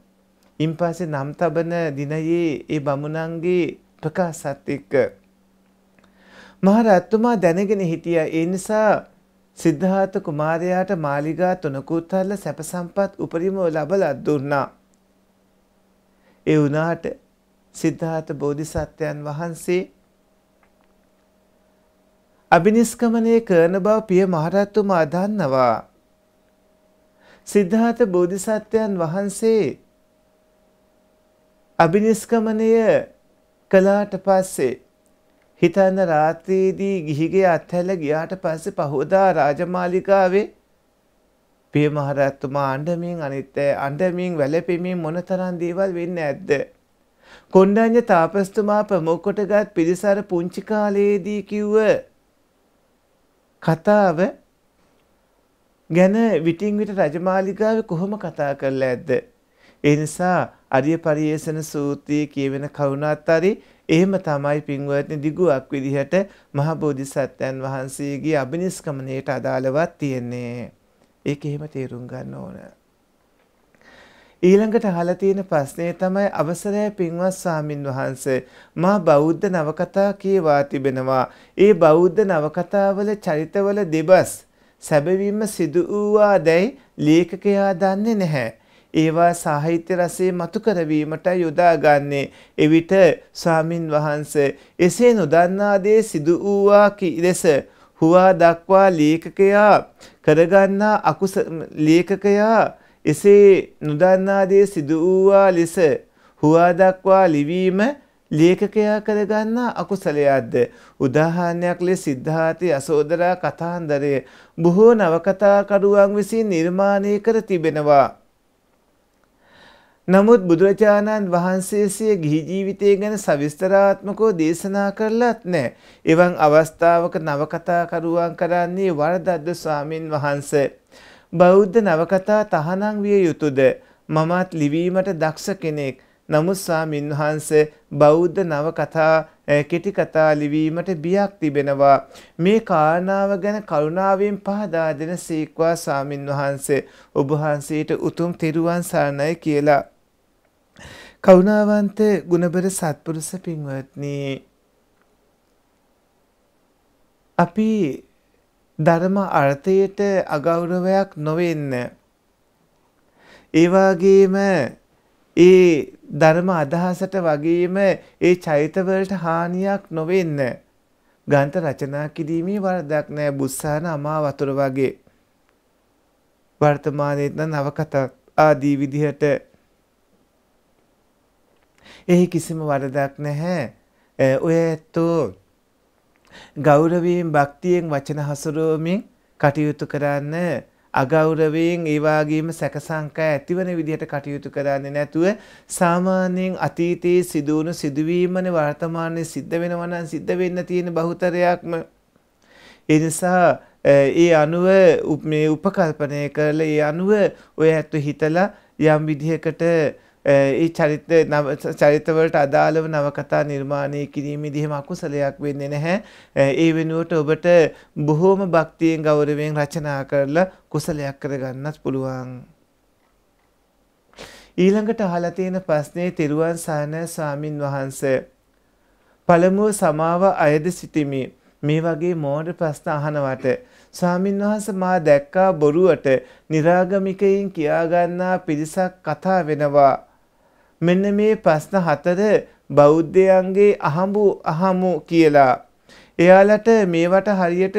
ඉන් පස්සේ නම් තබන දිනයේ ඒ බමුණන්ගේ ප්‍රකාශත් එක්ක මහ රත්තුමා දැනගෙන හිටියා. ඒ නිසා සිද්ධාර්ථ කුමාරයාට මාලිගා තුනකුත් අල්ල සැප සම්පත් උපරිම ලබලා දුන්නා. ඒ වුණාට සිද්ධාර්ථ බෝධිසත්වයන් වහන්සේ අභිනිෂ්ක්‍මණය කරන බව පිය මහරත්තුමා දන්නවා. සිද්ධාර්ථ බෝධිසත්වයන් වහන්සේ අභිනිෂ්ක්‍මණය කළාට පස්සේ හිතන්න රාත්‍රියේදී ගිහිගේ අත්හැල ගියාට පස්සේ පහෝදා රාජමාලිකාවේ පිය මහරත්තුමා අඬමින් අනිත් අඬමින් වැළපෙමින් මොනතරම් දේවල් වෙන්නේ නැද්ද? කොණ්ඩඤ්ඤ තාපස්තුමා ප්‍රමුඛ කොටගත් පිරිසර පුංචි කාලයේදී කිව්ව කතාව ගැන විටින් විට රජමාලිගාවේ කොහොම කතා කරලා ඇද්ද? ඒ නිසා අරිය පරියේෂණ සූත්‍රයේ කියවෙන කරුණාත් හරි එහෙම තමයි පින්වත්නි දිගුවක් විදිහට මහ බෝධිසත්වයන් වහන්සේගේ අබිනිෂ්ක්‍මණයට අදාළවත් තියෙන්නේ. ඒක එහෙම තේරුම් ගන්න ඕන. ඊළඟට අහලා තියෙන ප්‍රශ්නේ තමයි අවසරය පින්වත් ස්වාමින් වහන්සේ මා බෞද්ධ නවකතා කියවා තිබෙනවා. ඒ බෞද්ධ නවකතාවල චරිතවල දෙබස් සැබවින්ම සිදු වූවාදැයි ලේඛකයා දන්නේ නැහැ. ඒවා සාහිත්‍ය රසයේ මතු කරවීමට යොදාගන්නේ. එවිට ස්වාමින් වහන්ස එසේ නොදන්නා දේ සිදු වූවා ලෙස හුවා දක්වා ලේඛකයා කරගන්නා අකුස ලේඛකයා එසේ නොදන්නා දේ සිදු වූවා ලෙස හුවා දක්වා ලිවීම ලේඛකයා කරගන්නා අකුසලයක්ද උදාහරණයක් ලෙස සිද්ධාර්ථ යසෝදරා කතාන්දරය බොහෝ නවකතාකරුවන් විසින් නිර්මාණය කර තිබෙනවා නමුත් බුදුරජාණන් වහන්සේ සිය ගිහි ජීවිතය ගැන සවිස්තරාත්මකව දේශනා කරලත් නැහැ. එවන් අවස්ථාවක නවකතාකරුවන් කරන්නේ වරදද්ද ස්වාමින් වහන්සේ. බෞද්ධ නවකතා තහනම් විය යුතුයද? මමත් ලිවීමට දක්ෂ කෙනෙක්. නමුත් ස්වාමින් වහන්සේ බෞද්ධ නවකතා කෙටි කතා ලිවීමට බියක් තිබෙනවා මේ කාරණාව ගැන කරුණාවෙන් පහදා දෙන සීක්වා සාමින් වහන්සේ ඔබ වහන්සේට උතුම් තෙරුවන් සරණයි කියලා කරුණාවන්ත ගුණබර සත්පුරුෂ පින්වත්නි අපි ධර්ම අර්ථයට අගෞරවයක් නොවෙන්න ඒ වගේම ඒ ධර්ම අදහසට වගේම ඒ චෛතවලට හානියක් නොවෙන්න ගාන්ත රචනා කිරීමේ වරදක් නෑ බුස්සාන අමා වතුර වගේ වර්තමානයේ නම් නවකතා ආදී විදිහට එහි කිසිම වරදක් නැහැ ඔය ඇත්තෝ ගෞරවයෙන් භක්තියෙන් වචන හසුරුවමින් කටයුතු කරන්න අගෞරවයෙන් ඒවාගේම සැකසංකා ඇතිවන විදිහට කටයුතු කරන්නේ නැතුව සාමාන්‍යයෙන් අතීතයේ සිදුවුණු සිදුවීමන වර්තමානය සිද්ධ වෙනවනන් සිද්ධ වෙන්න තියෙන බහුතරයක්ම. එනිසා ඒ අනුව මේ උපකල්පනය කරලා ඒ අනුව ඔය ඇත්තු හිතලා යම් විදිහකට ඒ චරිත චරිතවලට අදාළව නවකතා නිර්මාණය කිරීමේදී එහෙම අකුසලයක් වෙන්නේ නැහැ. ඒ වෙනුවට ඔබට බොහෝම භක්තියෙන් ගෞරවයෙන් රචනා කරලා කුසලයක් කරගන්නත් පුළුවන්. ඊළඟට අහලා තියෙන ප්‍රශ්නේ තිරුවන් සාන ස්වාමින් වහන්සේ පළමුව සමාව අයද සිටිමි. මේ වගේ මෝඩ ප්‍රශ්න අහනවට ස්වාමින්වහන්ස මා දැක්කා බොරුවට निराගමිකයින් කියාගන්නා පිරිසක් කතා වෙනවා මෙන්න මේ ප්‍රශ්න හතර බෞද්ධයන්ගේ අහඹු අහමු කියලා. එයාලට මේවට හරියට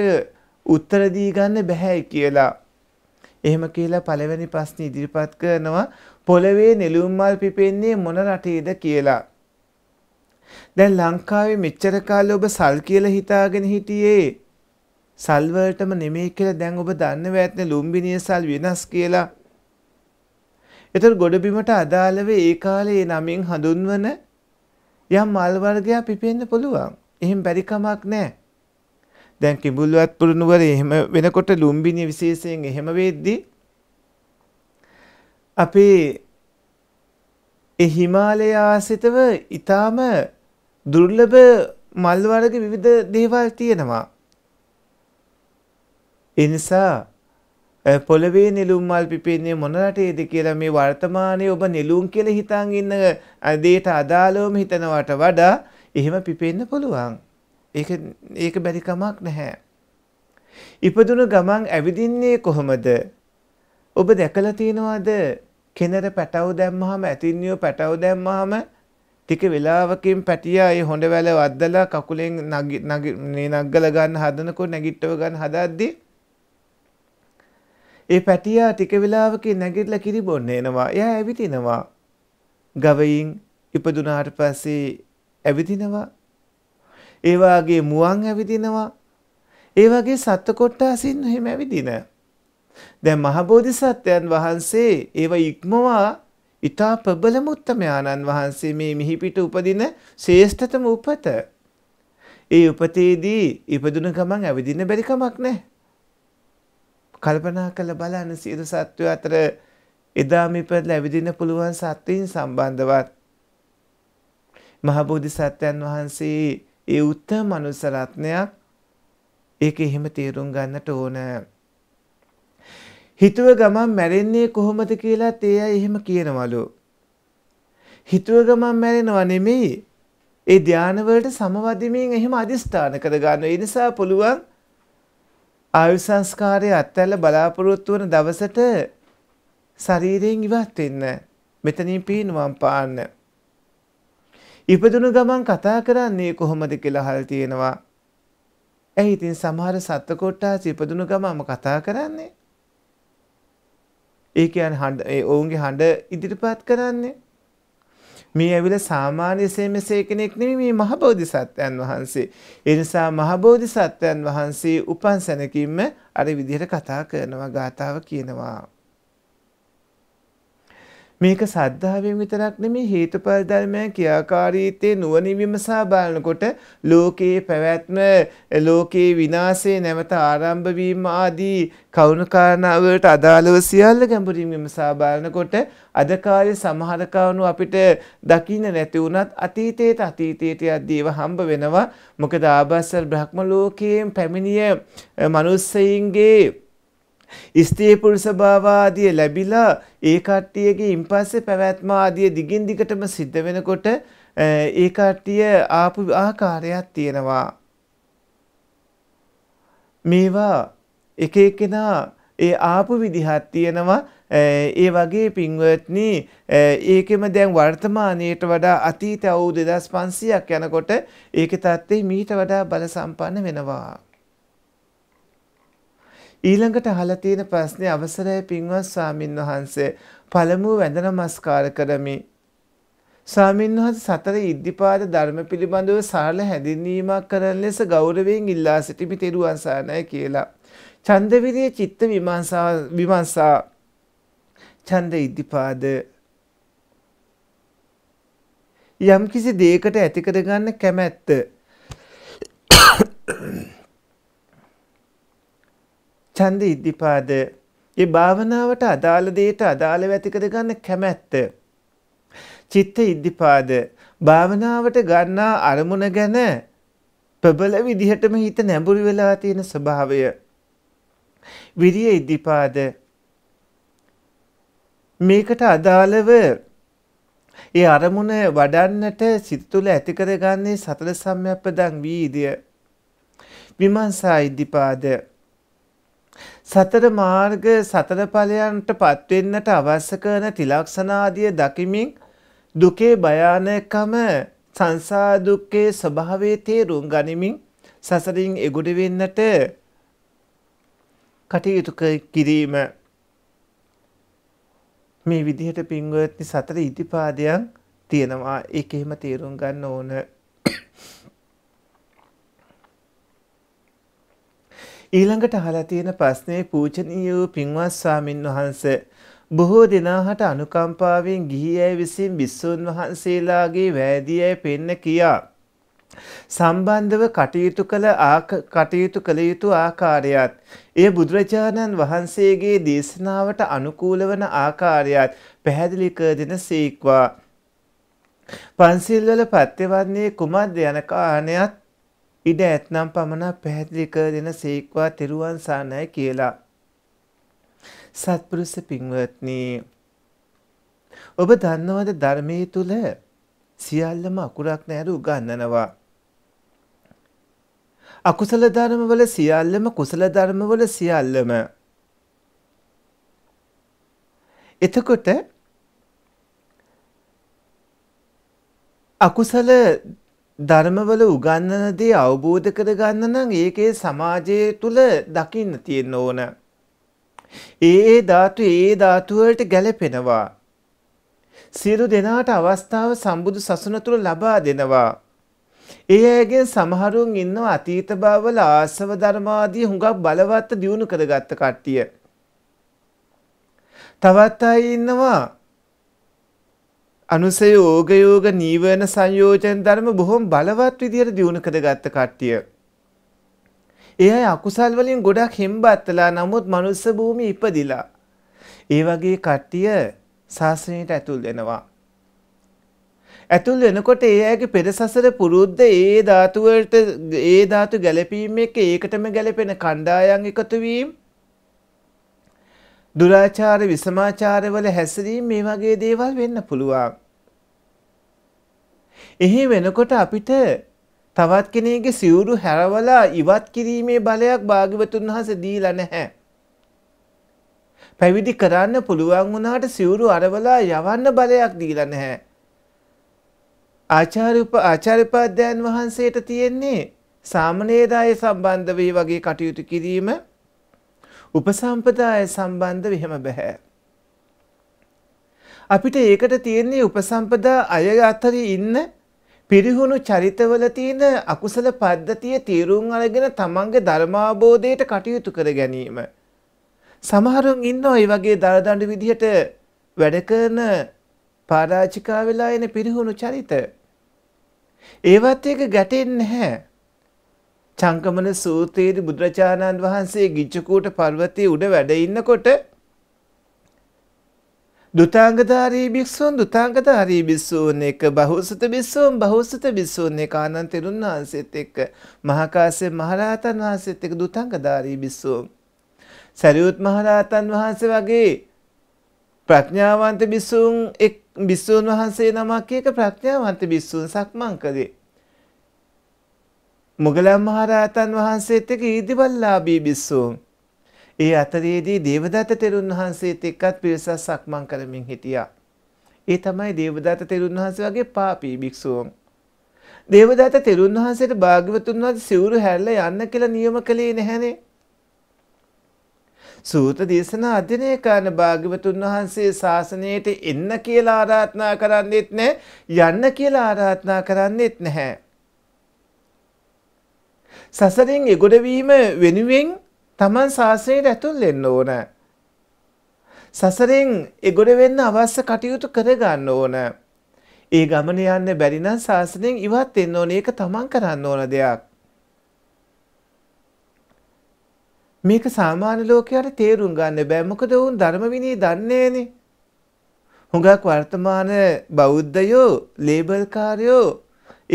උත්තර දී ගන්න බැහැයි කියලා. එහෙම කියලා පළවෙනි ප්‍රශ්නේ ඉදිරිපත් කරනවා පොළවේ නෙළුම් මල් පිපෙන්නේ මොන රටේද කියලා. දැන් ලංකාවේ මෙච්චර කාලේ ඔබ සල් කියලා හිතාගෙන හිටියේ සල් වලටම නෙමෙයි කියලා දැන් ඔබ දන්නව ඇත්නේ ලුම්බිනිය සල් වෙනස් කියලා. එතකොට ගොඩබිමට අදාළව ඒ කාලේ නමින් හඳුන්වන යම් මල් වර්ගයක් පිපෙන්න පුළුවන්. එහෙම බැරි කමක් නැහැ. දැන් කිඹුල්වත් පුරුණුවර එහෙම වෙනකොට ලුම්බිනි විශේෂයෙන් එහෙම වෙද්දී අපේ ඒ හිමාලය ආසිතව ඊටාම දුර්ලභ මල් වර්ග විවිධ දේවල් තියෙනවා. ඒ නිසා පොළවේ නිලුම් මල් පිපෙන්නේ මොන රටේද කියලා මේ වර්තමානයේ ඔබ නිලුම් කියලා හිතන් ඉන්න දේට අදාළවම හිතනවට වඩා එහෙම පිපෙන්න පුළුවන්. ඒක ඒක බැරි කමක් නැහැ. ඉපදුණු ගමන් ඇවිදින්නේ කොහොමද? ඔබ දැකලා තියෙනවද? කෙනර පැටව දැම්මහම ඇතින්නියෝ පැටව දැම්මහම ටික වෙලාවකින් පැටියා ඒ හොඬ වැල වද්දලා කකුලෙන් නග නග නගල ගන්න හදනකොට නැගිටව ගන්න හදද්දී ඒ පැටියා ටික වෙලාවකින් නැගිටලා කිරිබොන්න එනවා. එයා ඇවිදිනවා. ගවයින් ඉපදුනාට පස්සේ ඇවිදිනවා. ඒ වාගේ මුවන් ඇවිදිනවා. ඒ වගේ සත්ත්ව කොට්ටාසින් එහෙම ඇවිදින. දැන් මහබෝධිසත්වයන් වහන්සේ ඒව ඉක්මවා ඊතා ප්‍රබලම උත්තමයාණන් වහන්සේ මේ මිහිපිට උපදින ශ්‍රේෂ්ඨතම උපත. ඒ උපතේදී ඉපදුන ගමන් ඇවිදින්න බැරි කමක් නැහැ. කල්පනා කළ බලන්න සියලු සත්වය අතර එදා මිපද ලැබිදින්න පුළුවන් සත්වයින් සම්බන්ධවත් මහබෝධි සත්‍යයන් වහන්සේ ඒ උත්ත මනුසරත්නයක් ඒක එහෙම තේරුම් ගන්නට ඕන. හිතුව ගමන් මැරෙන්නේ කොහොමද කියලා තේ අය එහෙම කියනවලු. හිතුව ගමන් මැරෙනවා නෙමෙයි. ඒ ධානවලට සමවදිමින් එහෙම අදිස්ථාන කරගන්න. ඒ නිසා පුළුවන් ආයු සංස්කාරය අත්හැරලා බලාපොරොත්තු වෙන දවසට ශරීරයෙන් ඉවත් වෙන්න. මෙතනින් පීනුවම් පාන්න. ඉපදුණු ගමන් කතා කරන්නේ කොහොමද කියලා අහලා තියෙනවා. ඇයි ඉතින් සමහර සත්ත්ව කොටස් ඉපදුණු ගමම කතා කරන්නේ? ඒ කියන්නේ හඬ ඒ ඔවුන්ගේ හඬ ඉදිරිපත් කරන්නේ මේ ඇවිල සාමාන්‍ය සේමසේ කෙනෙක් නෙමෙයි මේ මහබෝධිසත්වයන් වහන්සේ. ඒ නිසා මහබෝධිසත්වයන් වහන්සේ උපන් සැනකින්ම අර විදිහට කතා කරනවා ගාතාව කියනවා. මේක සද්ධාවෙන් විතරක් නෙමේ හේතුඵල ධර්මයන් ක්‍රියාකාරීත්වයේ නුවණින් විමසා බලනකොට ලෝකයේ පැවැත්ම ලෝකයේ විනාශය නැවත ආරම්භ වීම ආදී කවුණු කාරණාවලට අදාළව සියල්ල ගැඹුරින් විමසා බලනකොට අද කාලේ සමහර කවුණු අපිට දකින්න නැති වුණත් අතීතයේට අතීතයට යද්දීව හම්බ වෙනවා මොකද ආභාසල් බ්‍රහ්ම ලෝකයෙන් පැමිණිය මිනිස්සෙයින්ගේ ස්ත්‍රී පුරුෂ භව ආදිය ලැබිලා ඒ කට්ටියගේ ඉන්පස්සේ පැවැත්ම ආදිය දිගින් දිගටම සිද්ධ වෙනකොට ඒ කට්ටිය ආපු ආකාරයක් තියෙනවා. මේවා එක එකනා ඒ ආපු විදිහක් තියෙනවා ඒ වගේ පින්වත්නි ඒකෙම දැන් වර්තමානයට වඩා අතීත අවුරුදු 2500ක් යනකොට ඒකේ තත්ත්වය මීට වඩා බල සම්පන්න වෙනවා ඊළඟට අහලා තියෙන ප්‍රශ්නේ අවසරයි පින්වත් ස්වාමින් වහන්සේ පළමුව වැඳ නමස්කාර කරමි. ස්වාමින් වහන්සේ සතර ඉද්ධිපාද ධර්ම පිළිබඳව සරල හැඳින්වීමක් කරන ලෙස ගෞරවයෙන් ඉල්ලා සිටිමි තෙරුවන් සරණයි කියලා. ඡන්දවිරිය චිත්ත විමර්ශා විමර්ශා ඡන්ද ඉද්ධිපාද යම්කිසි දෙයකට ඇති කරගන්න කැමැත්ත ඡන්ද ඉද්ධිපාද ඒ භාවනාවට අදාළ දෙයට අදාළව ඇතිකද ගන්න කැමැත්ත චිත්ත ඉද්ධිපාද භාවනාවට ගන්නා අරමුණ ගැන ප්‍රබල විදිහටම හිත නැඹුරු වෙලා තියෙන ස්වභාවය විරිය ඉද්ධිපාද මේකට අදාළව ඒ අරමුණ වඩන්නට සිත තුළ ඇති කරගන්නේ සතර සම්‍යප්පදන් වීර්ය විමර්ශා ඉද්ධිපාද සතර මාර්ග සතර ඵලයන්ට පත්වෙන්නට අවශ්‍ය කරන තිලක්ෂණාදිය දකිමින් දුකේ භයානකම සංසාර දුක්ඛේ ස්වභාවයේ තේරුම් ගනිමින් සසරින් එගොඩ වෙන්නට කටයුතු කිරීම මේ විදිහට පින්වත්නි සතර ඉදිපාදයන් තියෙනවා ඒක එහෙම තේරුම් ගන්න ඕනේ ඊළඟට අහලා තියෙන ප්‍රශ්නේ පූජනීය වූ පින්වත් ස්වාමින් වහන්සේ බොහෝ දිනාහට අනුකම්පාවෙන් ගිහි අය විසින් විසුන් වහන්සේලාගේ වැදී අය පෙන්න කියා සම්බන්ධව කටයුතු කළ කටයුතු කළ යුතු ආකාරයත් එය බුදුරජාණන් වහන්සේගේ දේශනාවට අනුකූල වන ආකාරයත් පැහැදිලි කර දෙන සීක්වා පන්සිල්වල පත්‍යවන්නේ කුමක්ද යන කාරණයත් ඉඩ ඇත්නම් පමණක් පැහැදිලි කර දෙන සේක්වා තෙරුවන් සානය කියලා. සත්පුරුෂ පින්වත්නි ඔබ දන්නවද ධර්මයේ තුල සියල්ලම අකුරක් නැර උගන්වනවා. අකුසල ධර්මවල සියල්ලම කුසල ධර්මවල සියල්ලම එතකොට අකුසල ධර්මවල උගන්නන දේ අවබෝධ කරගන්න නම් ඒකේ සමාජය තුල දකින්න තියෙන්න ඕන. ඒ ඒ ධාතු ඒ ධාතු වලට ගැලපෙනවා. සියලු දෙනාට අවස්ථාව සම්බුදු සසුන තුල ලබා දෙනවා. ඒ අයගෙන් සමහරුන් ඉන්නවා අතීත භවවල ආසව ධර්මාදී හුඟක් බලවත් දියුණු කරගත්ත කට්ටිය. තවත් අය ඉන්නවා අනුසය ඕග යෝග නීවරණ සංයෝජන ධර්ම බොහොම බලවත් විදියට දියුණු කරගත්ත කට්ටිය. ඒ අය අකුසල් වලින් ගොඩක් හෙම්බත්තලා නමුත් මනුස්ස භූමියේ ඉපදිලා. ඒ වගේ කට්ටිය ශාසනයට ඇතුල් වෙනවා. ඇතුල් වෙනකොට ඒ අයගේ පෙර සසර පුරුද්ද ඒ ධාතු වලට ඒ ධාතු ගැළපීම එක්ක ඒකටම ගැළපෙන කණ්ඩායම් එකතු වීම දුරාචාර විසමාචාර වල හැසිරීම මේ වගේ දේවල් වෙන්න පුළුවන්. එහෙ වෙනකොට අපිට තවත් කෙනෙකුගේ සිවුරු හැරවලා ඉවත් කිරීමේ බලයක් භාග්‍යවතුන් වහන්සේ දීලා නැහැ. පැවිදි කරන්න පුළුවන් වුණාට සිවුරු අරවලා යවන්න බලයක් දීලා නැහැ. ආචාර්ය ආචාර්යපාදයන් වහන්සේට තියෙන්නේ සාමණේරය සම්බන්ධ වේ වගේ කටයුතු කිරීම උපසම්පදාය සම්බන්ධ වෙහෙම බෑ. අපිට ඒකට තියෙන්නේ උපසම්පදා අය අතරේ ඉන්න පිරිහුණු චරිතවල තියෙන අකුසල පද්ධතිය තීරුම් අරගෙන තමන්ගේ ධර්මාබෝධයට කටයුතු කර ගැනීම. සමහරුන් ඉන්නවා ඒ වගේ දරදඬු විදිහට වැඩ කරන පාරාචිකා වෙලා එන පිරිහුණු චරිත. ඒවත් එක ගැටෙන්නේ නැහැ. චංකමන සූත්‍රයේදී බුදුරජාණන් වහන්සේ ගිජ්ජකූට පර්වතයේ උඩ වැඩ ඉන්නකොට දුතාංගධාරී භික්ෂූන් දුතාංගධාරී භික්ෂූන් එක බහුසත භික්ෂූන් බහුසත භික්ෂූන් එක ආනන්ද තෙරුන් වහන්සේත් එක්ක මහකාශ්‍යප මහරහතන් වහන්සේත් එක්ක දුතාංගධාරී භික්ෂූන් සරියුත් මහරහතන් වහන්සේ වගේ ප්‍රඥාවන්ත භික්ෂූන් එක් භික්ෂූන් වහන්සේ නමක් එක ප්‍රඥාවන්ත භික්ෂූන් සක්මන් කළේ මුගලන් මහරහතන් වහන්සේත් එක්ක ඊදිවල්ලාභී භික්ෂූන් ඒ අතරයේදී දේවදත්ත තෙරුන් වහන්සේත් එක්කත් පිරිසක් සක්මන් කරමින් හිටියා. ඒ තමයි දේවදත්ත තෙරුන් වහන්සේ වගේ පාපී භික්ෂුවන්. දේවදත්ත තෙරුන් වහන්සේට භාග්‍යවතුන් වහන්සේ සිවුරු හැරලා යන්න කියලා නියම කළේ නැහනේ. සූත දේශනා අධ්‍යයනය කරන භාග්‍යවතුන් වහන්සේ ශාසනයට එන්න කියලා ආරාධනා කරන්නේත් නැහැ යන්න කියලා ආරාධනා කරන්නේත් නැහැ. සසරින් එගොඩ වීම වෙනුවෙන් තමන් ශාසනයට ඇතුල් වෙන්න ඕන. සසරෙන් එගොඩ වෙන්න අවශ්‍ය කටයුතු කරගන්න ඕන. ඒ ගමන යන්න බැරි නම් ශාසනයෙන් ඉවත් වෙන්න ඕන. ඒක තමන් කරන්න ඕන දෙයක්. මේක සාමාන්‍ය ලෝකයට තේරුම් ගන්න බෑ. මොකද වුන් ධර්ම විනී දන්නේනේ. හුඟක් වර්තමාන බෞද්ධයෝ ලේබල්කාරයෝ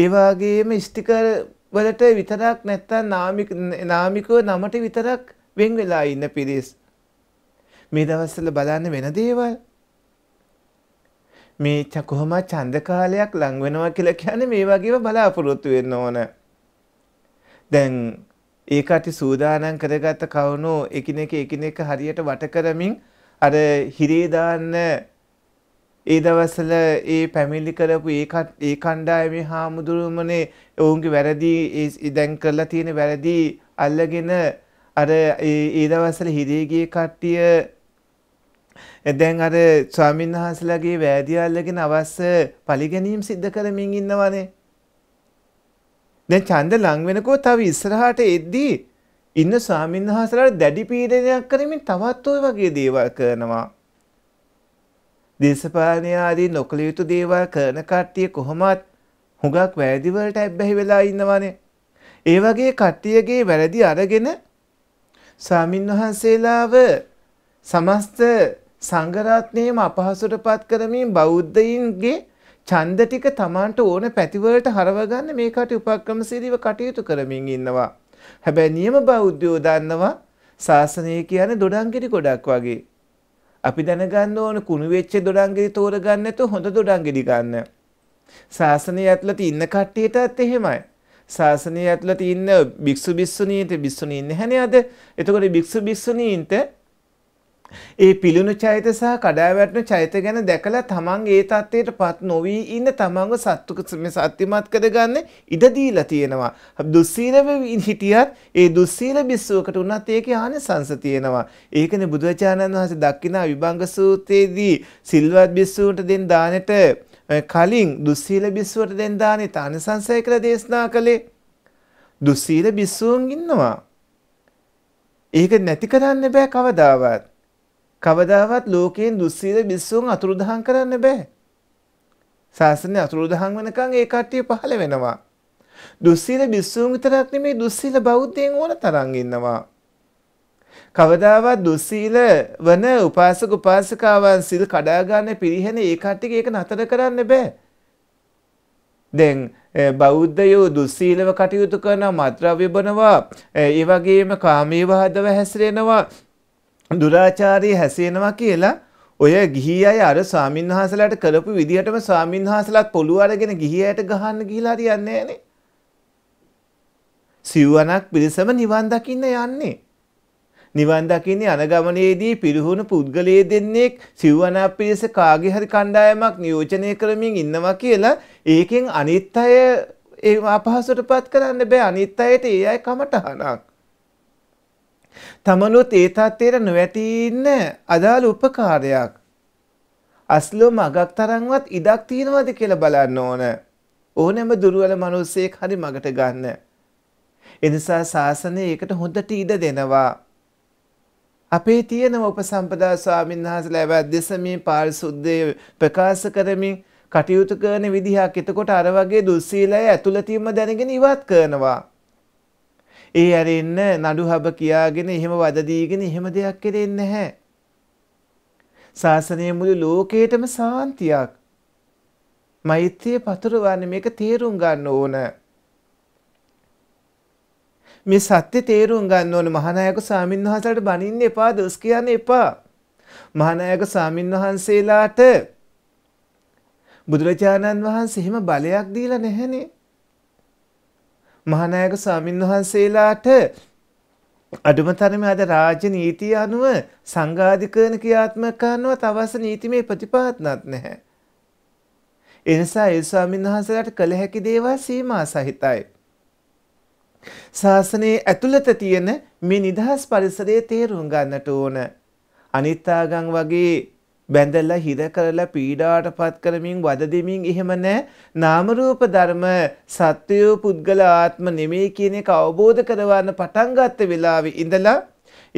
ඒ වගේම ස්ටිකර් වලට විතරක් නැත්තම් නාමික නාමිකව නමට විතරක් වෙන් වෙලා ඉන්න පිරිස් මේ දවස්වල බලන්න වෙන දේවල් මේ කොහොම ඡන්ද කාලයක් ලඟ වෙනවා කියලා කියන්නේ මේ වගේව බලාපොරොත්තු වෙන්න ඕන. දැන් ඒකට සූදානම් කරගත්ත කවුනෝ එකිනෙක එකිනෙක හරියට වට කරමින් අර හිරේ දාන්න ඒ දවස්වල ඒ පැමිණි කරපු ඒ කණ්ඩායමේ හාමුදුරුවනේ ඔවුන්ගේ වැරදි දැන් කරලා තියෙන වැරදි අල්ලගෙන අර ඒ දවස්වල හිරේගේ කට්ටිය දැන් අර ස්වාමීන් වහන්සේලාගේ වැදියාල්ලගෙන අවශ්‍ය පරිගැනීම් සිද්ධ කරමින් ඉන්නවනේ. දැන් ඡන්ද ලං වෙනකෝ තව ඉස්සරහට එද්දී ඉන්න ස්වාමීන් වහන්සේලාට දැඩි පීඩනයක් කරමින් තවත් ওই වගේ දේවල් කරනවා. දේශපාලන ආදී නොකළ යුතු දේවල් කරන කට්ටිය කොහොමත් හුඟක් වැරදි වලට ඇබ්බැහි වෙලා ඉන්නවනේ. ඒ වගේ කට්ටියගේ වැරදි අරගෙන ස්වාමින්වහන්සේලාව සමස්ත සංඝරත්නයම අපහසුටපත් කරමින් බෞද්ධයින්ගේ ඡන්ද ටික Tamanට ඕන පැතිවලට හරවගන්න මේ කටයුතු උපක්‍රමශීලීව කටයුතු කරමින් ඉන්නවා. හැබැයි නියම බෞද්ධයෝ දන්නවා ශාසනය කියන්නේ දොඩංගිරි ගොඩක් වගේ. අපි දැනගන්න ඕන කුණු වෙච්ච දොඩංගිරි තෝරගන්න නැතුව හොඳ දොඩංගිරි ගන්න. ශාසනය ඇතුළත ඉන්න කට්ටියටත් එහෙමයි. ශාසනය ඇතුළත ඉන්න භික්ෂු භික්ෂුණීන්ට භික්ෂුණී ඉන්න හැනේ අද. එතකොට භික්ෂු භික්ෂුණීන්ට ඒ පිළුණු චෛත සහ කඩා වැටෙන චෛත ගැන දැකලා තමන් ඒ தത്വයටපත් නොවි ඉන්න තමන්ව සත්තුක මේ සත්‍යමත් කරගන්න ඉඩ දීලා තියෙනවා. දුස්සීලව හිටියත් ඒ දුස්සීල බිස්සුවකට උනත් ඒකේ ආනිසංස තියෙනවා. ඒකනේ බුදුචානන් වහන්සේ දක්ිනා විභංග සූත්‍රයේදී සිල්වත් බිස්සුවන්ට දෙන දානෙට කලින් දුස්සීල බිස්සුවට දෙන්න දානේ තානිසංසය කියලා දේශනා කළේ. දුස්සීල බිස්සුවන් ඉන්නවා. ඒක නැති කරන්න බෑ කවදාවත්. කවදාවත් ලෝකයෙන් දුස්සීල බිස්සුවන් අතුරුදහන් කරන්න බෑ. ශාසනය අතුරුදහන් වෙනකන් ඒ කට්ටිය පහළ වෙනවා. දුස්සීල බිස්සුවන් විතරක් නෙමේ දුස්සීල බෞද්ධයන් ඕන තරම් ඉන්නවා. කවදාවත් දුස්සීල වන උපාසක උපාසිකාවන් සිල් කඩාගන්න පිරිහෙන ඒ කට්ටික ඒක නතර කරන්න බෑ. දැන් බෞද්ධයෝ දුස්සීලව කටයුතු කරන මත්‍රව්‍ය බනවා ඒ වගේම කාමීවාදව හැසිරෙනවා දුරාචාරී හැසෙනවා කියලා ඔය ගිහි අය අර ස්වාමින්වහන්සලාට කරපු විදිහටම ස්වාමින්වහන්සලාත් පොළු අරගෙන ගිහි අයට ගහන්න ගිහිලා හරියන්නේ නැහනේ. සිව්වනක් පිරිසම නිවන් දකින්න යන්නේ. නිවන් දකින්නේ අනගමනයේදී පිරිහුණු පුද්ගලයේ දෙන්නෙක් සිව්වනා පිරිස කාගේ හරි කණ්ඩායමක් නියෝජනය කරමින් ඉන්නවා කියලා ඒකෙන් අනිත් අය ඒ අපහසුටපත් කරන්න බෑ අනිත් අයට ඒ අය කමටහනක්. තමනුත් ඒ තත්ත්වයට නොවැටී ඉන්න අදාළ උපකාරයක්. අස්ලෝ මගක් තරම්වත් ඉඩක් තියෙනවද කියලා බලන්න ඕන. ඕනෑම දුර්වල මිනිසෙක් හරි මගට ගන්න. එනිසා ශාසනය ඒකට හොඳට ඉඩ දෙනවා. අපේ තියෙනම උපසම්පදා ස්වාමීන් වහන්සේලා හැබැයි දෙසමී පාරිශුද්ධයේ ප්‍රකාශ කරමින් කටයුතු කරන විදිහක් එතකොට අර වගේ දුස්සීලය ඇතුළතින්ම දැනගෙන ඉවත් කරනවා. ඒ ඇරෙන්න නඩුහබ කියාගෙන එහෙම වද දීගෙන එහෙම දෙයක් කෙරෙන්නේ නැහැ. ශාසනය මුළු ලෝකේටම සාන්තියක්. මෛත්‍රිය පතුරවන්නේ මේක තේරුම් ගන්න ඕන. මේ සත්‍ය තේරුම් ගන්න ඕන මහානායක සාමින්වහන්සේලාට බනින්න එපා දොස් කියන්න එපා. මහානායක සාමින්වහන්සේලාට බුදුරජාණන් වහන්සේ හිම බලයක් දීලා නැහැනේ. මහානායක සාමින්වහන්සේලාට අඩුම තරමේ අද රාජ්‍ය නීතිය අනුව සංඝාධිකරණ ක්‍රියාත්මක කරනවා තවස නීතිමේ ප්‍රතිපාදනත් නැහැ. එනිසා ඒ ස්වාමීන් වහන්සේලාට කළ හැකි දේවල් සීමා සහිතයි. ශාසනයේ ඇතුළත තියෙන මේ නිදහස් පරිසරයේ තේරුම් ගන්නට ඕන. අනිත්‍යාගම් වගේ බැඳලා හිර කරලා පීඩාවටපත් කරමින් වද දෙමින් එහෙම නැහැ. නාම රූප ධර්ම සත්‍යය පුද්ගල ආත්ම නෙමෙයි කියන එක අවබෝධ කරවන්න පටන් ගත්ත වෙලාවේ ඉඳලා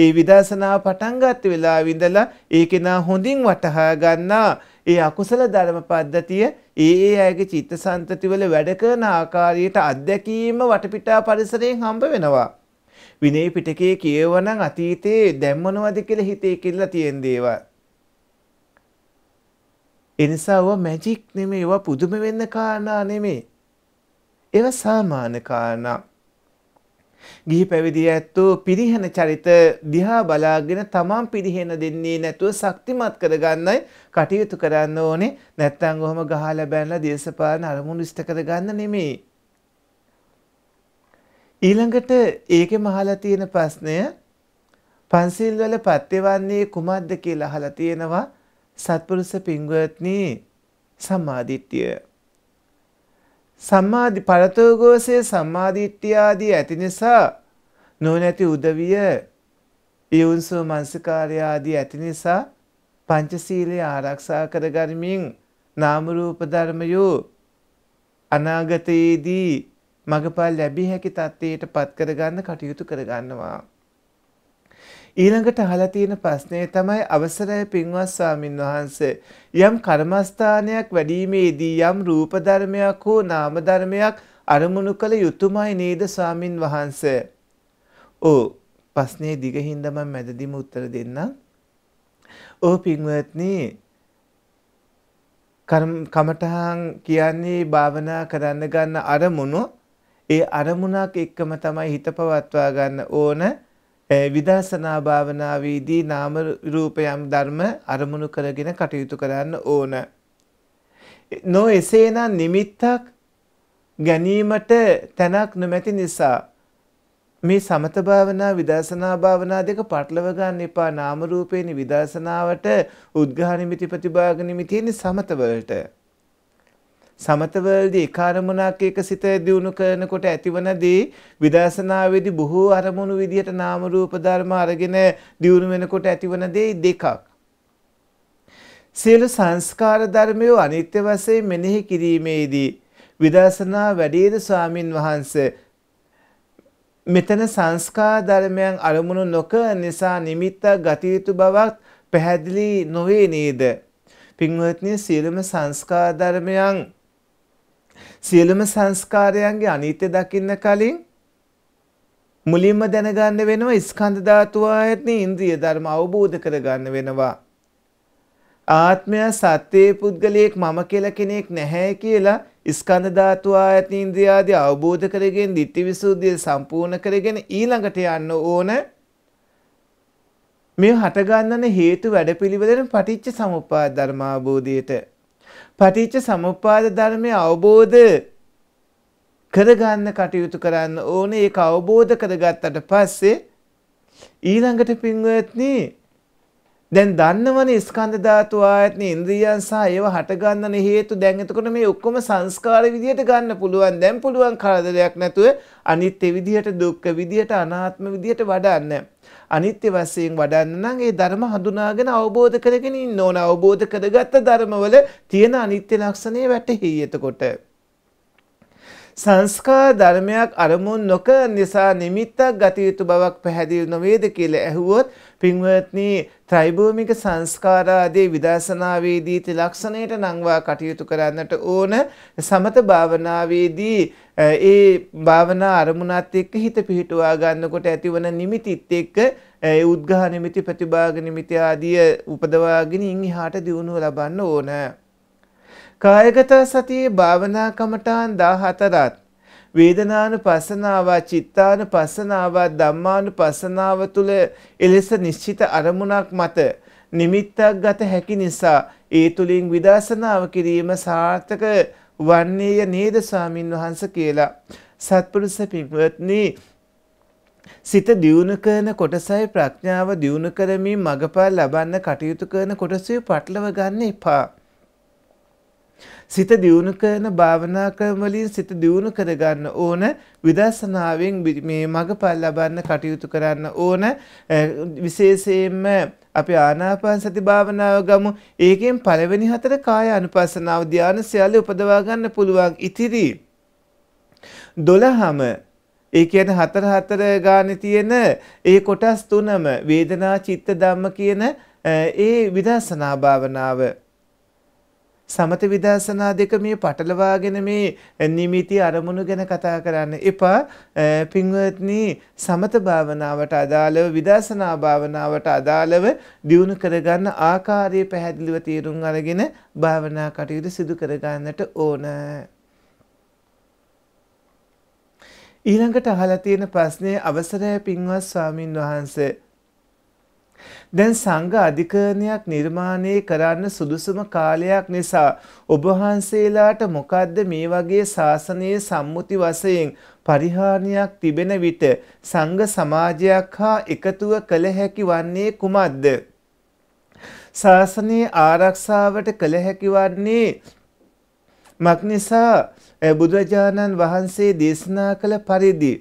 ඒ විදර්ශනාව පටන් ගත්ත වෙලාවේ ඉඳලා ඒකේ නා හොඳින් වටහා ගන්නා ඒ අකුසල ධර්ම පද්ධතිය ඒ ඒ අයගේ චිත්තසංතතිවල වැඩ කරන ආකාරයට අත්දැකීම වටපිටා පරිසරයෙන් හම්බ වෙනවා. විනය පිටකයේ කියවනම් අතීතයේ දැම්මනවද කියලා හිතේ කියලා තියෙන දේවල්. එනිසා ඒවා මැජික් නෙමෙයි ඒවා පුදුම වෙන්න කාරණා නෙමෙයි. ඒවා සාමාන්‍ය කාරණා. ගිහි පැවිදි ඇත්තෝ පිරිහෙන චරිත දිහා බලාගෙන තමන් පිරිහෙන දෙන්නේ නැතුව ශක්තිමත් කරගන්නයි කටයුතු කරන්න ඕනේ නැත්නම් ඔහම ගහලා බැනලා දේශපාලන අරමුණු ඉෂ්ට කරගන්න නෙමෙයි. ඊළඟට ඒකේ මහලා තියෙන ප්‍රශ්නය පන්සිල් වල පත්‍යවන්නේ කුමක්ද කියලා අහලා තියෙනවා සත්පුරුෂ පින්වත්නි සම්මාදිට්ඨිය සම්මාදි පරතෝගෝසය සම්මාධිට්්‍යාදී ඇති නිසා නොනැති උදවිය යවුන්සෝ මංසකාරයාදී ඇති නිසා පංචසීලය ආරක්ෂා කරගනිමින් නාමරූපධර්මයෝ අනාගතයේදී මඟපල් ලැබි හැකි තත්ත්වයට පත්කරගන්න කටයුතු කරගන්නවා. ඊළඟට අහලා තියෙන ප්‍රශ්නේ තමයි අවසරයි පින්වත් ස්වාමින් වහන්සේ යම් කර්මස්ථානයක් වැඩිීමේදී යම් රූප ධර්මයක් හෝ නාම ධර්මයක් අරමුණු කළ යුතුයමයි නේද ස්වාමින් වහන්සේ ඕ ප්‍රශ්නේ දිගින්ද මම මැදදිම උත්තර දෙන්නම් ඕ පින්වත්නි කමටහන් කියන්නේ භාවනා කරන්න ගන්න අරමුණු ඒ අරමුණක් එක්කම තමයි හිත පවත්වා ගන්න ඕන විදර්ශනා භාවනාවේදී නාම රූප යම් ධර්ම අරමුණු කරගෙන කටයුතු කරන්න ඕන. නෝ එසේනම් නිමිත්තක් ගැනීමට තැනක් නොමැති නිසා මේ සමත භාවනා විදර්ශනා භාවනා දෙක පටලව ගන්න එපා නාම රූපේනි විදර්ශනාවට උද්ඝාන නිමිති ප්‍රතිභාග නිමිතිනි සමත වලට සමතවලදී එක අරමුණක් එක සිත දියුණු කරනකොට ඇතිවන දේ විදර්ශනාවේදී බොහෝ අරමුණු විදියට නාම රූප ධර්ම අරගෙන දියුණු වෙනකොට ඇතිවන දේ දෙකක්. සියලු සංස්කාර ධර්මය අනිත්‍ය වශයෙන් මෙනෙහි කිරීමේදී විදර්ශනා වැඩිද ස්වාමින් වහන්සේ මෙතන සංස්කාර ධර්මයන් අරමුණු නොකර නිසා නිමිත්ත ගතිය යුතු බවක් පැහැදිලි නොවේ නේද? පින්වත්නි සියලුම සංස්කාර ධර්මයන් සියලුම සංස්කාරයන්ගේ අනිත්‍ය දකින්න කලින් මුලින්ම දැනගන්න වෙනවා ස්කන්ධ ධාතුව ආයතනේ ඉන්ද්‍රිය ධර්ම අවබෝධ කරගන්න වෙනවා. ආත්මය සත්‍යයේ පුද්ගලයෙක් මම කියලා කෙනෙක් නැහැ කියලා ස්කන්ධ ධාතු ආයතන ඉන්ද්‍රියාදී අවබෝධ කරගෙන ditthi visuddhiය සම්පූර්ණ කරගෙන ඊළඟට යන්න ඕන මේ හටගන්නන හේතු වැඩපිළිවෙලෙන් පටිච්ච සමුප්පාද ධර්ම අවබෝධයට පටිච්ච සමුප්පාද ධර්මය අවබෝධ කරගන්න කටයුතු කරන්න ඕනේ ඒක අවබෝධ කරගත්තට පස්සේ ඊළඟට පින්වත්නි දැන් දන්නවනේ ස්කන්ධ ධාතු ආයතන ඉන්ද්‍රියන් සහ ඒව හටගන්නන හේතු දැන් එතකොට මේ ඔක්කොම සංස්කාර විදියට ගන්න පුළුවන් දැන් පුළුවන් කරදරයක් නැතුව අනිත් විදියට දුක්ඛ විදියට අනාත්ම විදියට වඩන්න. අනිත්‍ය වශයෙන් වඩන්න නම් ඒ ධර්ම හඳුනාගෙන අවබෝධ කරගෙන ඉන්න ඕන. අවබෝධ කරගත්ත ධර්මවල තියෙන අනිත්‍ය ලක්ෂණය වැටහි එතකොට. සංස්කා ධර්මයක් අරමුන් නොක නිසා නිමිත්තක් ගතයුතු බවක් පැහැදිල් නොවේද කියල ඇහුවොත් පින්වත්නී ත්‍රයිභූමික සංස්කාරාදේ විදර්ශනාවේදී තිලක්ෂණයට නංවා කටයුතු කරන්නට ඕන සමත භාවනාවේදී ඒ භාවනා අරමුණත් එක්ක හිත පිහිටුවා ගන්නකොට ඇතිවන නිමිතිත් එක්ක ඒ උද්ඝා නිමිති ප්‍රතිභාග නිමිති ආදිය උපදවාගෙන ඉන් එහාට දියුණුව ලබන්න ඕන. කායගත සතියේ භාවනා කමඨාන් 14ත් වේදනානුපස්සනාවා චිත්තානුපස්සනාවා ධම්මානුපස්සනාව තුල එලෙස නිශ්චිත අරමුණක් මත නිමිත්තක් ගත හැකි නිසා ඒ තුලින් විදර්ශනාව කිරීම සාර්ථක වන්නේය නේද ස්වාමින් වහන්ස කියලා සත්පුරුෂ පින්වත්නි සිත දියුණු කරන කොටසයි ප්‍රඥාව දියුණු කරමින් මගපල් ලබන්න කටයුතු කරන කොටසයි පටලව ගන්න එපා. සිත දියුණු කරන භාවනා ක්‍රමවලින් සිත දියුණු කරගන්න ඕන විදර්ශනාවෙන් මේ මඟපල් ලබන්න කටයුතු කරන්න ඕන විශේෂයෙන්ම අපි ආනාපාන සති භාවනාව ගමු. ඒකෙන් පළවෙනි හතර කාය අනුපස්සනාව ධානය සියල්ල උපදවා ගන්න පුළුවන්. ඉතිරි 12ම ඒ කියන්නේ හතර හතර ගානේ තියෙන ඒ කොටස් තුනම වේදනා චිත්ත ධම්ම කියන ඒ විදර්ශනා භාවනාව සමත විදර්ශනා දෙක මේ පටලවාගෙන මේ නිමිති අරමුණු ගැන කතා කරන්න එපා පින්වත්නි සමත භාවනාවට අදාළව විදර්ශනා භාවනාවට අදාළව දියුණු කරගන්න ආකාරය පැහැදිලිව තේරුම් අරගෙන භාවනා කටයුතු සිදු කරගන්නට ඕන ඊළඟට අහලා තියෙන ප්‍රශ්නේ අවසරය පින්වත් ස්වාමින් වහන්සේ දැන් සංඝ අධිකරණයක් නිර්මාණය කරන්න සුදුසුම කාලයක් නිසා ඔබ වහන්සේලාට මොකද්ද මේ වගේ ශාසනයේ සම්මුති වශයෙන් පරිහානියක් තිබෙන විට සංඝ සමාජයක් හා එකතුව කළ හැකි වන්නේ කුමක්ද? ශාසනයේ ආරක්ෂාවට කළ හැකි වන්නේ මක් නිසා බුදුරජාණන් වහන්සේ දේශනා කළ පරිදි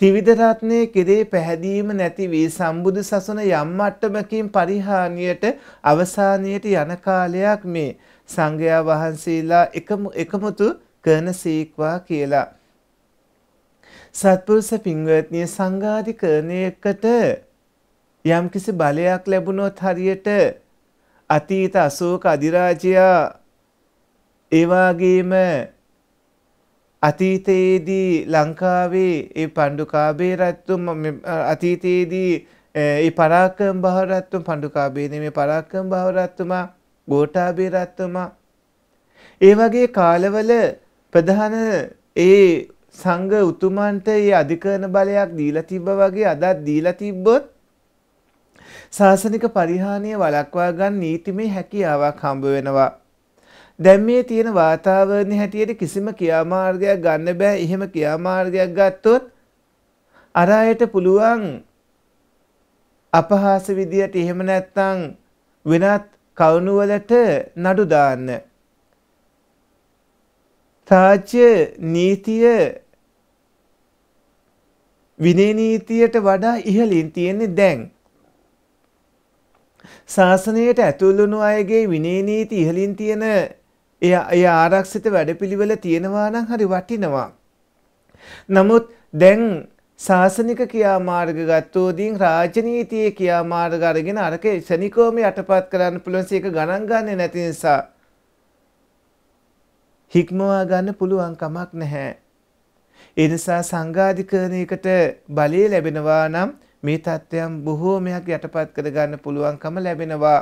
ත්‍රිවිධ රත්නයේ කෙරේ පැහැදීම නැති වී සම්බුදු සසුන යම් මට්ටමකින් පරිහානියට අවසානියට යන කාලයක් මේ සංඝයා වහන්සේලා එකමුතු කරන සීක්වා කියලා සත්පුරුෂ පින්වත්නිය සංඝාධිකරණයකට යම්කිසි බලයක් ලැබුණොත් හරියට අතීත අශෝක අධිරාජයා ඒ වගේම අතීතයේදී ලංකාවේ ඒ පණ්ඩුකාභය රැත්තුම් අතීතයේදී ඒ පරාක්‍රම භව රැත්තුම් පණ්ඩුකාභය නෙමෙයි පරාක්‍රම භව රැත්තුමා ගෝඨාභය රැත්තුමා ඒ වගේ කාලවල ප්‍රධාන ඒ සංඝ උතුමන්ට ඒ අධිකරණ බලයක් දීලා තිබ්බා වගේ අදත් දීලා තිබ්බොත් සාසනික පරිහානිය වළක්වා ගන්න නීතිමය හැකියාවක් හම්බ වෙනවා දැන් මේ තියෙන වාතාවරණය හැටියට කිසිම ක්‍රියාමාර්ගයක් ගන්න බෑ. එහෙම ක්‍රියාමාර්ගයක් ගත්තොත් අර අයට පුළුවන් අපහාස විදියට එහෙම නැත්නම් වෙනත් කවුණුවලට නඩු දාන්න. රාජ්‍ය නීතිය විනය නීතියට වඩා ඉහළින් තියෙන්නේ දැන්. ශාසනයට ඇතුළු වුණු අයගේ විනය නීති ඉහළින් තියෙන ඒ ඒ ආරක්ෂිත වැඩපිළිවෙල තියෙනවා නම් හරි වටිනවා. නමුත් දැන් සාසනික ක්‍රියාමාර්ග ගත්තෝදීන් රාජ්‍ය නීතියේ ක්‍රියාමාර්ග අරගෙන අරක ශනිකෝම යටපත් කරන්න පුළුවන් සීක ගණන් ගන්නේ නැති නිසා හික්මවා ගන්න පුළුවන් කමක් නැහැ. ඒ නිසා සංඝාධිකරණයකට බලය ලැබෙනවා නම් මේ தත්වයන් බොහෝමයක් යටපත් කරගන්න පුළුවන්කම ලැබෙනවා.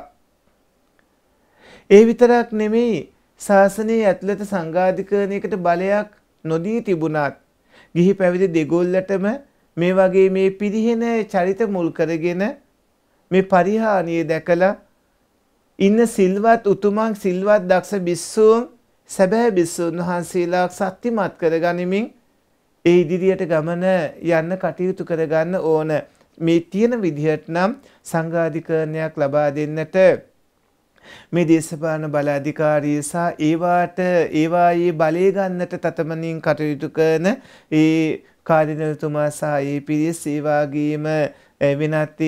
ඒ විතරක් නෙමෙයි ශාසනයේ ඇතුළත සංඝාධිකරණයකට බලයක් නොදී තිබුණත් ගිහි පැවිදි දෙගොල්ලටම මේ වගේ මේ පිරිහෙන චරිත මුල් කරගෙන මේ පරිහානිය දැකලා ඉන්න සිල්වත් උතුමන් සිල්වත් දක්ෂ බිස්සූන් සැබෑ බිස්සූන් වහන්සේලා සත්‍යමත් කරගනිමින් ඒ ඉදිරියට ගමන යන්න කටයුතු කරගන්න ඕන මේ තියෙන විදිහට නම් සංඝාධිකරණයක් ලබා දෙන්නට මේ දේශපාලන බලාධිකාරී සහ ඒවාට ඒවායේ බලය ගන්නට තතමනින් කටයුතු කරන ඒ කාර්යනලතුමා සහ ඒ පිරිස් ඒ වගේම වෙනත්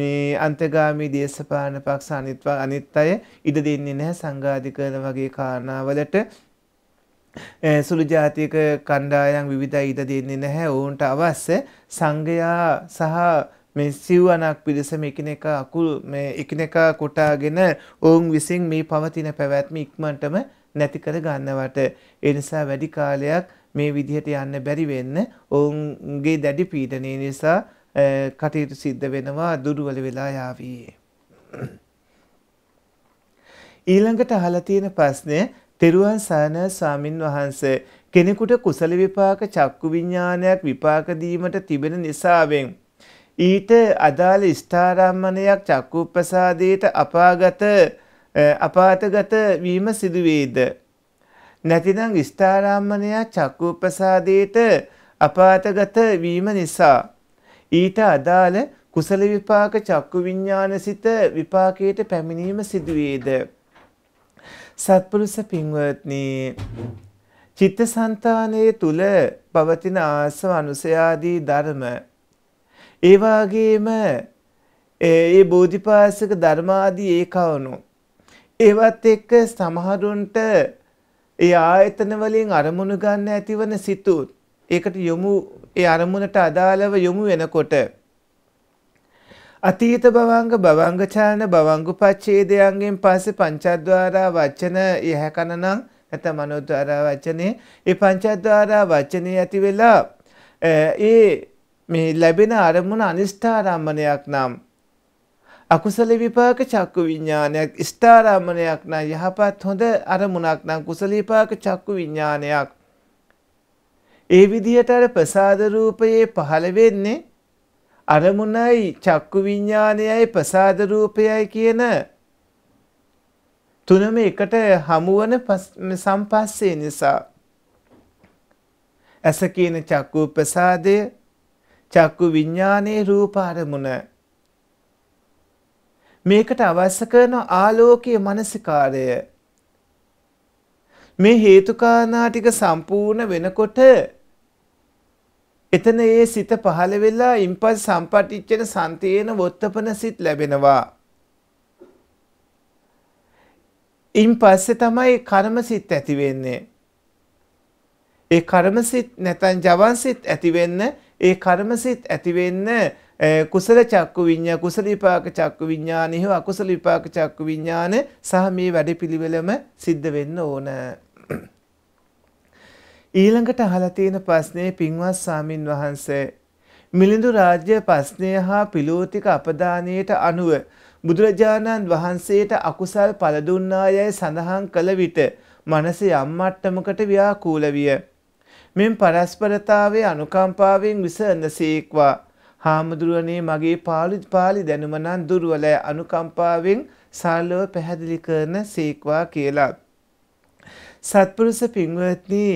මේ අන්තගාමී දේශපාලන පක්ෂ අනිත් අනිත් අය ඉඩ දෙන්නේ නැහැ සංඝාධිකරණ වගේ කාරණාවලට සුළු ජාතික කණ්ඩායම් විවිධ ඉඩ දෙන්නේ නැහැ ඔවුන්ට අවශ්‍ය සංඝයා සහ මේ සිව්වනක් පිරිස මේකිනෙක අකුල් මේ එකිනෙක කොටාගෙන ඔවුන් විසින් මේ පවතින පැවැත්ම ඉක්මනටම නැති කර ගන්නවට ඒ නිසා වැඩි කාලයක් මේ විදිහට යන්න බැරි වෙන්න ඔවුන්ගේ දැඩි පීඩනය නිසා කටයුතු සිද්ධ වෙනවා දුර්වල වෙලා යාවි. ඊළඟට අහලා තියෙන ප්‍රශ්නය තෙරුවන් සරණ ස්වාමින් වහන්සේ කෙනෙකුට කුසල විපාක චක්කු විඥානයක් විපාක දීමට තිබෙන නිසාවෙන් ඊට අදාළ ස්ථාරම්මණයක් චක්කුප්පසාදයට අපාගත අපාතගත වීම සිදුවේද. නැතිනම් ස්ථාරම්මණයක් චක්කුප්පසාදයට අපාතගත වීම නිසා. ඊට අදාළ කුසල විපාක චක්කු විඤ්ඥාන සිත විපාකයට පැමිණීම සිදුවේද. සත්පුරුස පින්වත්නී චිත්ත සන්තානයේ තුළ පවතින ආසව අනුසයාදී ධර්ම ඒවාගේම ඒ බෝධිපාසක ධර්මාදී ඒකවුණු. ඒවත් එක්ක සමහරුන්ට ඒ ආයතන වලින් අරමුණු ගන්න ඇතිවන සිතුත් ඒකට යොමු ඒ අරමුණට අදාළව යොමු වෙනකොට අතීත භවංග භවංග චාන භවංගපච්ඡේදයන්ගෙන් පස්සේ පංචද්වාරා වචන යහකනනම් නැත්නම් මනෝද්වාරා වචනේ ඒ පංචද්වාරා වචනේ ඇති වෙලා ඒ මේ ලැබෙන අරමුණ අනිෂ්ඨාරම්මණයක් නම් අකුසල විපාක චක්කු විඥානයක් ස්ථාරම්මණයක් නම් යහපත් හොඳ අරමුණක් නම් කුසල විපාක චක්කු විඥානයක් ඒ විදිහට අර ප්‍රසාද රූපයේ පහළ වෙන්නේ අරමුණයි චක්කු විඥානයයි ප්‍රසාද රූපයයි කියන තුනම එකට හමුවන සම්පස්සේ නිසා ඇස කියන චක්කු ප්‍රසාදය චක්කු විඤ්ඥානයේ රූපාරමුණ. මේකට අවස්ස කරන ආලෝකය මනසිකාරය. මේ හේතුකානාටික සම්පූර්ණ වෙනකොට එතන ඒ සිත පහළ වෙලා ඉම්පස් සම්පටිච්චන සන්තියන වොත්තපන සිත් ලැබෙනවා. ඉන් පස්සේ තමයි කර්ම සිත් ඇතිවෙන්නේ. ඒ කර්ම සිත් නැතන් ජවන් සිත් ඇතිවෙන්න ඒ කර්මසිත ඇති වෙන්න කුසල චක්කු විඤ්ඤා කුසල විපාක චක්කු විඤ්ඤානෙහි අකුසල විපාක චක්කු විඤ්ඤාන සහ මේ වැඩපිළිවෙලම සිද්ධ වෙන්න ඕන. ඊළඟට අහලා තියෙන ප්‍රශ්නේ පින්වත් සාමින් වහන්සේ මිලිඳු රාජ්‍ය ප්‍රශ්නය හා පිලෝතික අපදානයට අනුව බුදුරජාණන් වහන්සේට අකුසල් පළ දුන්නායයි සඳහන් කළ විට මනස යම් මට්ටමකට ව්‍යාකූල විය. මෙම පරස්පරතාවේ අනුකම්පාවෙන් විසඳ සේක්වා හාමුදුරුවනේ මගේ පාලි පාලි දැනුමනන් දුරුවලය අනුකම්පාවෙන් සාල්ලව පැහැදිලි කරන සේක්වා කියලා. සත්පුරුස පින්වත්නි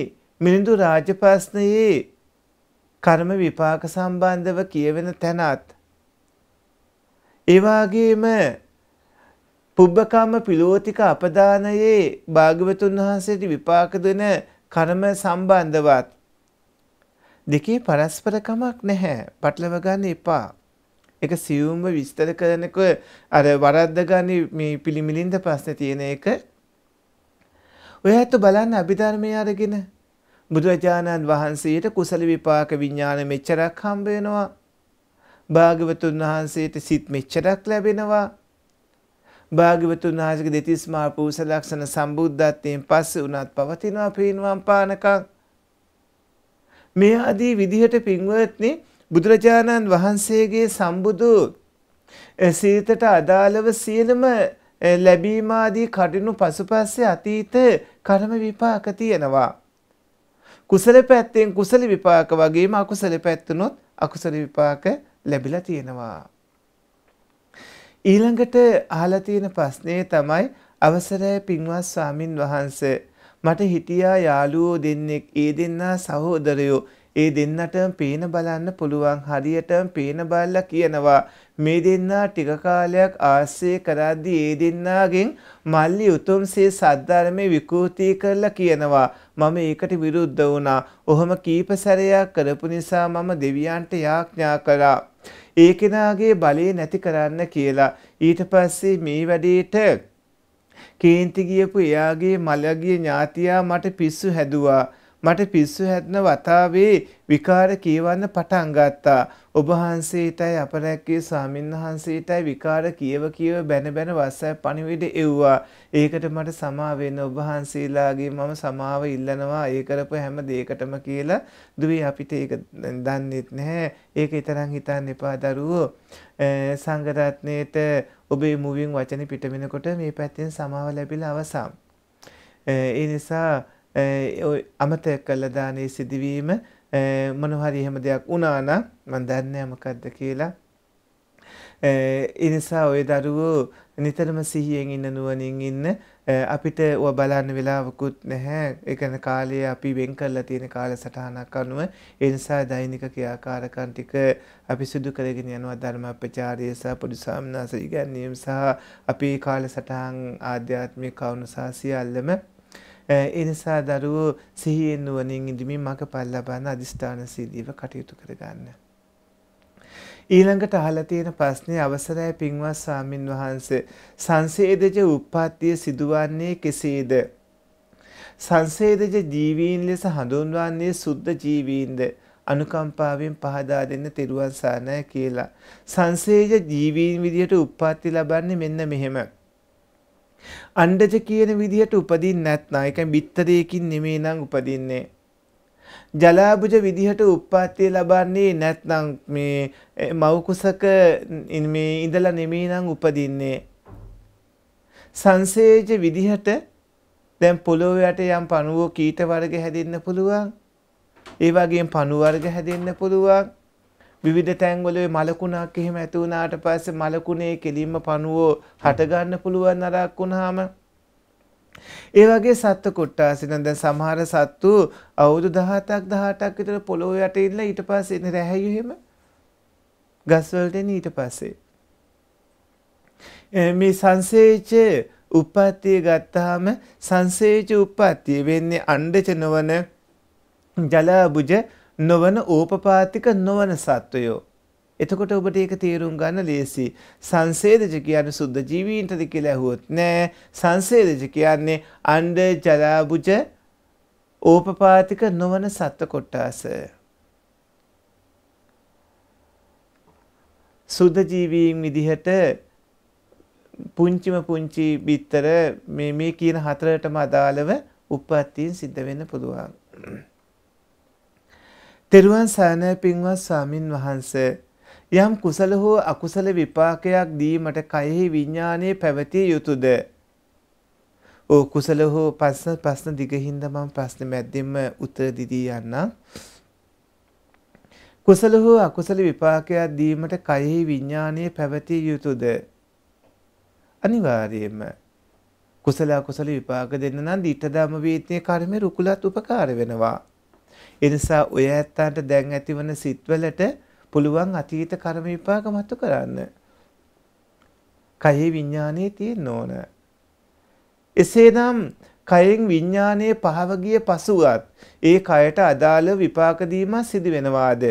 මිනිඳු රාජපස්නයේ කර්ම විපාක සම්බන්ධව කියවෙන තැනත්. ඒවාගේම පුබ්බකම්ම පිලෝතික අපදානයේ භාගවතුන් වහන්සේට විපාක දෙන කර්ම සම්බන්ධවත් දෙකේ පරස්පරකමක් නැහැ. පටලව ගන්න එපා. ඒක සියුම්ව විස්තර කරනක අර වරද්ද ගන්න මේ පිළිමිලින්ද ප්‍රශ්නේ තියෙන එක. ඔය ඇත්ත බලන්න අභිධර්මයේ අරගෙන බුදුරජාණන් වහන්සේට කුසල විපාක විඥාන මෙච්චරක් හම්බ වෙනවා. භාගවතුන් වහන්සේට සිත් මෙච්චරක් ලැබෙනවා. භාග්‍යවතුන් වහන්සේගේ දෙතිස් මහා පූස ලක්ෂණ සම්බුද්ධත්වයෙන් පස්සේ උනත් පවතිනවා පින්වම් පානකම් මේ ආදී විදිහට පින්වත්නි බුදුරජාණන් වහන්සේගේ සම්බුදු සීතට අදාළව සියලුම ලැබීම ආදී කඩිනු පසුපස්සේ අතීත කර්ම විපාක තියෙනවා. කුසල පැත්තෙන් කුසල විපාක වගේම අකුසල පැත්තනොත් අකුසල විපාක ලැබිලා තියෙනවා. ඊළඟට අහලා තියෙන ප්‍රශ්නේ තමයි අවසරයි පින්වත් ස්වාමින් වහන්සේ මට හිටියා යාළුවෝ දෙන්නෙක් ඒ දෙන්නා සහෝදරයෝ ඒ දෙන්නටම පේන බලන්න පුළුවන් හරියටම පේන බලලා කියනවා මේ දෙන්නා ටික කාලයක් ආශ්‍රය කරද්දී ඒ දෙන්නාගෙන් මල්ලි උතුම්සේ සද්ධර්මයේ විකෘති කරලා කියනවා මම ඒකට විරුද්ධ වුණා. ඔහොම කීප සැරයක් කරපු නිසා මම දෙවියන්ට යාඥා කළා. ඒ කෙනාගේ බලේ නැති කරන්න කියලා. ඊට පස්සේ මේ වැඩේට කේන්ති ගියපු එයාගේ මළගිය ඥාතියා මට පිස්සු හැදුවා. මට පිස්සු හැදන වතාවේ විකාර කියවන්න පටන් ගත්තා. ඔබහන්සේටයි අපරැක්කේ සාමින්වහන්සේටයි විකාර කියව කියව බැන බැන වස්සෑ පණිවිඩ එව්වා. ඒකට මට සමාවෙන්න ඔබහන්සේලාගේ මම සමාව ඉල්ලනවා ඒ කරපු හැම දේකටම කියලා දුවේ අපිට ඒක දන්නෙත් නැහැ. ඒක ඊතරම් හිතන්න එපා දරුවෝ. සංගරත්නයේට ඔබේ මුවින් වචන පිට වෙනකොට මේ පැත්තෙන් සමාව ලැබිලා අවසන්. ඒ නිසා අමතක කළ දානේ සිදුවීම මොනහරි එහෙම දෙයක් වුණාන මන් දන්නේ මොකක්ද කියලා ඒ නිසා ওই දරුවෝ නිතරම සිහියෙන් ඉන්න නුවණින් ඉන්න අපිට ඔය බලන්න වෙලාවකුත් නැහැ. ඒ කියන්නේ කාලය අපි වෙන් කරලා තියෙන කාලසටහනක් අනුව ඒ නිසා දෛනික ක්‍රියාකාරකම් ටික අපි සිදු කරගෙන යනවා ධර්ම ප්‍රචාරය සහ පොදු සාමනාස ඉගැන්වීම සහ අපේ කාලසටහන් ආධ්‍යාත්මික කවුණු සහ සියල්ලම එනිසා දරුවෝ සිහියෙන් නුවණින් ඉඳමින් මඟපල් ලබන්න අදිස්ථානශීලීව කටයුතු කරගන්න. ඊළඟට අහලා තියෙන ප්‍රශ්නේ අවසරයි පින්වත් ස්වාමින් වහන්සේ සංසේදජ උප්පත්තිය සිදුවන්නේ කෙසේද? සංසේදජ ජීවීන් ලෙස හඳුන්වන්නේ සුද්ධ ජීවීන්ද? අනුකම්පාවෙන් පහදා දෙන්න තෙරුවන් සානය කියලා. සංසේජ ජීවීන් විදිහට උප්පත්ති ලබන්නේ මෙන්න මෙහෙම. අණ්ඩජ කියන විදිහට උපදින්නේ නැත්නම් ඒ කියන්නේ බිත්තරයකින් නෙමෙයි නම් උපදින්නේ. ජලාබුජ විදිහට උප්පත්තිය ලබන්නේ නැත්නම් මේ මව් කුසක මේ ඉඳලා නෙමෙයි නම් උපදින්නේ. සංසේජ විදිහට දැන් පොළොව යට යම් පණුවෝ කීට වර්ග හැදෙන්න පුළුවන්. ඒ වගේම පණු වර්ග හැදෙන්න පුළුවන්. විවිධ තැන්වල මලකුණක් එහෙම ඇති වුණාට පස්සේ මලකුණේ කෙලින්ම පණුවෝ හට ගන්න පුළුවන් නරක් වුණාම ඒ වගේ සත්ත්ව කොට්ටාසින දැන් සමහර සත්තු අවුරුදු 17ක් 18ක් විතර පොළොව යට ඉන්න ඊට පස්සේ ඉන්නේ රැහැයි එහෙම ගස් වලට එන ඊට පස්සේ මේ සංසේච උප්පත්තිය ගත්තාම සංසේච උප්පත්තිය වෙන්නේ අණ්ඩච නොවන ජලාබුජ නොවන ඕපපාතික නොවන සත්වයෝ. එතකොට ඔබට ඒක තේරුම් ගන්න ලේසි. සංසේදජ කියන්නේ සුද්ධ ජීවීන්ටද කියලා ඇහුවොත් නෑ. සංසේදජ කියන්නේ අණ්ඩ ජලාබුජ ඕපපාතික නොවන සත්ව කොට්ටාස. සුද්ධ ජීවීන් විදිහට පුංචිම පුංචි බිත්තර මේ මේ කියන හතරටම අදාළව උප්පත්තියෙන් සිද්ධ වෙන්න පුළුවන්. තෙරුවන් සරණයි පින්වත් ස්වාමින් වහන්සේ. යම් කුසල හෝ අකුසල විපාකයක් දීමට කයෙහි විඥානයේ පැවතිය යුතුයද? ඕ කුසල හෝ ප්‍රශ්න ප්‍රශ්න දිගින්ද මම ප්‍රශ්න මැද්දෙම උත්තර දී යන්නම්. කුසල හෝ අකුසල විපාකයක් දීමට කයෙහි විඥානයේ පැවතිය යුතුයද? අනිවාර්යයෙන්ම කුසල අකුසල විපාක දෙන්න නම් ditthadhamma වේතේ කර්මේ රුකුලත් උපකාර වෙනවා. එනිසා ඔය ඇත්තන්ට දැන් ඇතිවන සිත්වලට පුළුවන් අතීත කර්ම විපාක මතු කරන්න. කයෙහි විඥානයේ තියෙන්න ඕන. එසේනම් කයෙන් විඥානයේ පහව ගිය පසුවත් ඒ කයට අදාළ විපාක දීමක් සිදු වෙනවාද?